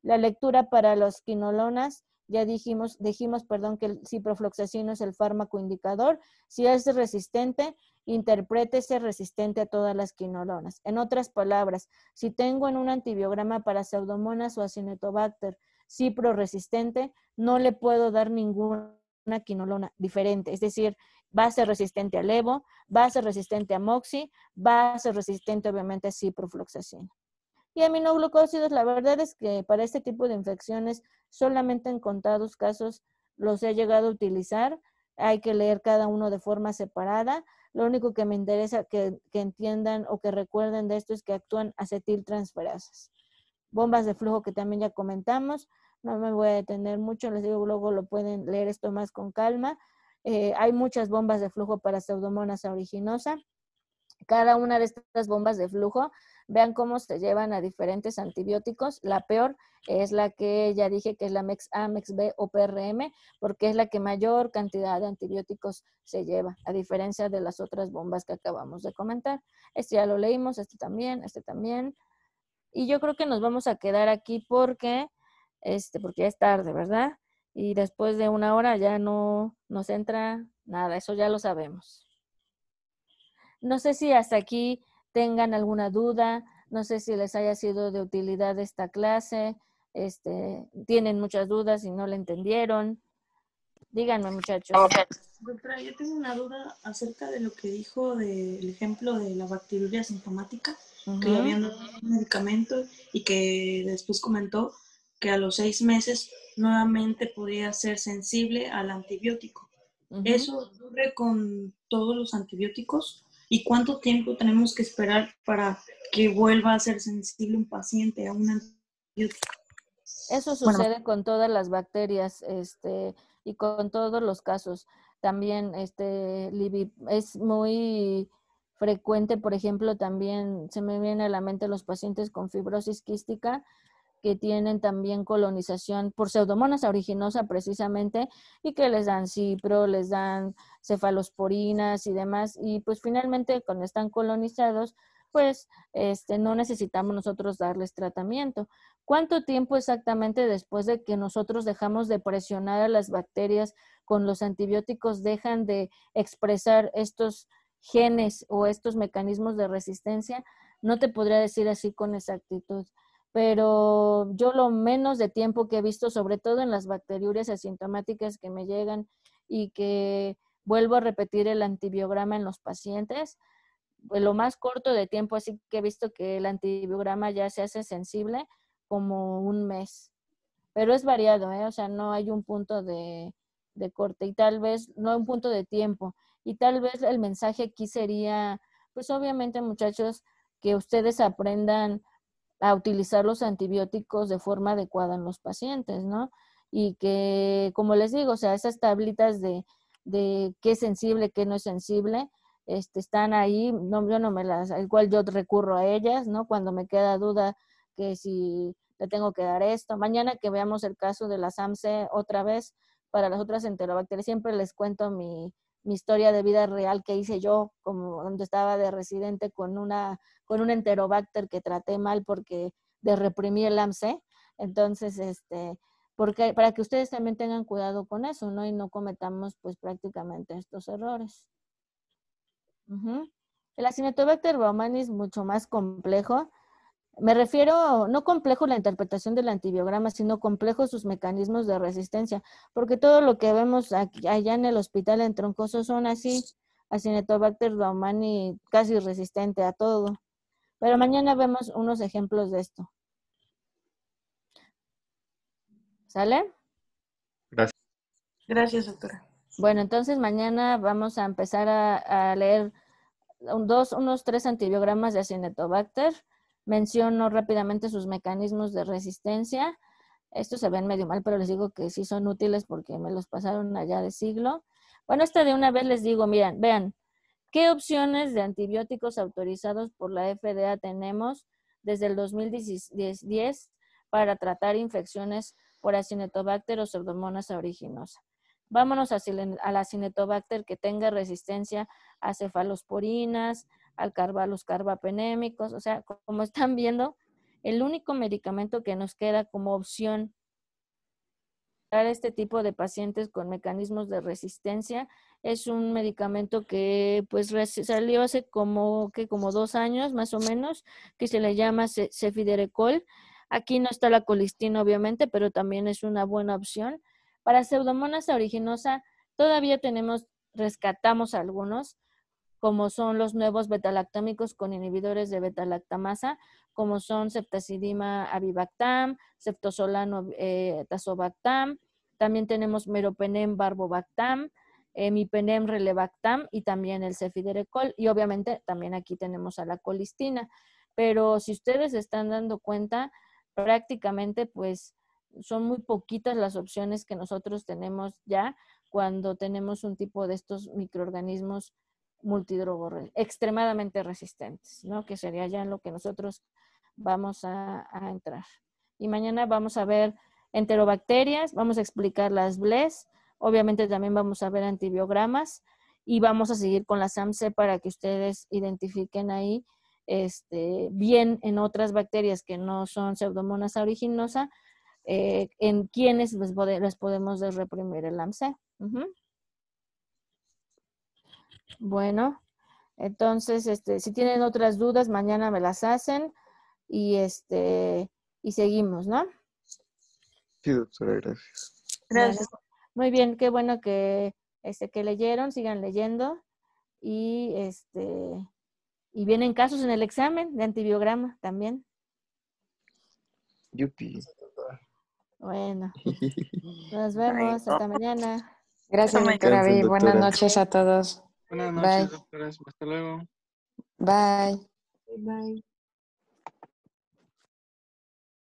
La lectura para los quinolonas, ya dijimos, dijimos perdón, que el ciprofloxacino es el fármaco indicador. Si es resistente, interprétese resistente a todas las quinolonas. En otras palabras, si tengo en un antibiograma para pseudomonas o acinetobacter cipro resistente, no le puedo dar ninguna quinolona diferente. Es decir, va a ser resistente al levo, va a ser resistente a moxi, va a ser resistente obviamente a ciprofloxacina. Y aminoglucósidos, la verdad es que para este tipo de infecciones solamente en contados casos los he llegado a utilizar. Hay que leer cada uno de forma separada. Lo único que me interesa que, que entiendan o que recuerden de esto es que actúan acetiltransferasas bombas de flujo que también ya comentamos. No me voy a detener mucho, les digo, luego lo pueden leer esto más con calma. Eh, hay muchas bombas de flujo para pseudomonas aeruginosa. Cada una de estas bombas de flujo, vean cómo se llevan a diferentes antibióticos. La peor es la que ya dije que es la MEX A, MEX B o PRM, porque es la que mayor cantidad de antibióticos se lleva, a diferencia de las otras bombas que acabamos de comentar. Este ya lo leímos, este también, este también, y yo creo que nos vamos a quedar aquí porque, este, porque ya es tarde, ¿verdad? Y después de una hora ya no nos entra nada, eso ya lo sabemos. No sé si hasta aquí tengan alguna duda, no sé si les haya sido de utilidad esta clase, este, tienen muchas dudas y no la entendieron. Díganme, muchachos. Doctora, yo tengo una duda acerca de lo que dijo del ejemplo de la bacteria sintomática que le habían dado un medicamento y que después comentó que a los seis meses nuevamente podía ser sensible al antibiótico. ¿Eso ocurre con todos los antibióticos? ¿Y cuánto tiempo tenemos que esperar para que vuelva a ser sensible un paciente a un antibiótico? Eso sucede con todas las bacterias este, y con todos los casos. También este, es muy frecuente, por ejemplo, también se me viene a la mente los pacientes con fibrosis quística que tienen también colonización por pseudomonas originosa precisamente y que les dan cipro, les dan cefalosporinas y demás y pues finalmente cuando están colonizados pues este, no necesitamos nosotros darles tratamiento. ¿Cuánto tiempo exactamente después de que nosotros dejamos de presionar a las bacterias con los antibióticos dejan de expresar estos genes o estos mecanismos de resistencia, no te podría decir así con exactitud. Pero yo lo menos de tiempo que he visto, sobre todo en las bacteriurias asintomáticas que me llegan y que vuelvo a repetir el antibiograma en los pacientes, pues, lo más corto de tiempo, así que he visto que el antibiograma ya se hace sensible como un mes. Pero es variado, ¿eh? o sea, no hay un punto de, de corte y tal vez no hay un punto de tiempo. Y tal vez el mensaje aquí sería, pues obviamente muchachos, que ustedes aprendan a utilizar los antibióticos de forma adecuada en los pacientes, ¿no? Y que, como les digo, o sea, esas tablitas de, de qué es sensible, qué no es sensible, este, están ahí, no, yo no me las, al cual yo recurro a ellas, ¿no? Cuando me queda duda que si le tengo que dar esto. Mañana que veamos el caso de la SAMSE otra vez para las otras enterobacterias, siempre les cuento mi, mi historia de vida real que hice yo, como cuando estaba de residente con una, con un enterobacter que traté mal porque de reprimir el amc, Entonces, este, porque, para que ustedes también tengan cuidado con eso, ¿no? Y no cometamos, pues, prácticamente estos errores. El acinetobacter baumani es mucho más complejo me refiero, no complejo la interpretación del antibiograma, sino complejo sus mecanismos de resistencia, porque todo lo que vemos aquí, allá en el hospital en Troncoso son así, Acinetobacter baumani casi resistente a todo. Pero mañana vemos unos ejemplos de esto. ¿Sale? Gracias. Gracias, doctora. Bueno, entonces mañana vamos a empezar a, a leer dos, unos tres antibiogramas de Acinetobacter Menciono rápidamente sus mecanismos de resistencia. Estos se ven medio mal, pero les digo que sí son útiles porque me los pasaron allá de siglo. Bueno, esta de una vez les digo, miren, vean, ¿qué opciones de antibióticos autorizados por la FDA tenemos desde el 2010 para tratar infecciones por Acinetobacter o Pseudomonas originosa? Vámonos a la Acinetobacter que tenga resistencia a cefalosporinas, al los carbapenémicos, o sea, como están viendo, el único medicamento que nos queda como opción para este tipo de pacientes con mecanismos de resistencia es un medicamento que pues salió hace como que como dos años más o menos que se le llama cefiderecol. Aquí no está la colistina obviamente, pero también es una buena opción. Para pseudomonas aeruginosa todavía tenemos rescatamos algunos, como son los nuevos betalactómicos con inhibidores de betalactamasa, como son ceftazidima avibactam, ceftosolano eh, tazobactam, también tenemos meropenem barbobactam, eh, mipenem relebactam y también el cefiderecol. Y obviamente también aquí tenemos a la colistina. Pero si ustedes se están dando cuenta, prácticamente pues son muy poquitas las opciones que nosotros tenemos ya cuando tenemos un tipo de estos microorganismos multidrogo extremadamente resistentes, ¿no? que sería ya en lo que nosotros vamos a, entrar. Y mañana vamos a ver enterobacterias, vamos a explicar las BLES, obviamente también vamos a ver antibiogramas y vamos a seguir con la SAMSE para que ustedes identifiquen ahí este, bien en otras bacterias que no son pseudomonas aeruginosa, eh, en quienes les, podemos reprimir el AMSE. Bueno, entonces, este, si tienen otras dudas, mañana me las hacen y este y seguimos, ¿no? Sí, doctora, gracias. Gracias. muy bien, qué bueno que este que leyeron, sigan leyendo y este y vienen casos en el examen de antibiograma también. Yupi. Bueno, nos vemos hasta mañana. Gracias, doctora Buenas noches a todos. Buenas noches, Bye. doctoras. Hasta luego. Bye. Bye.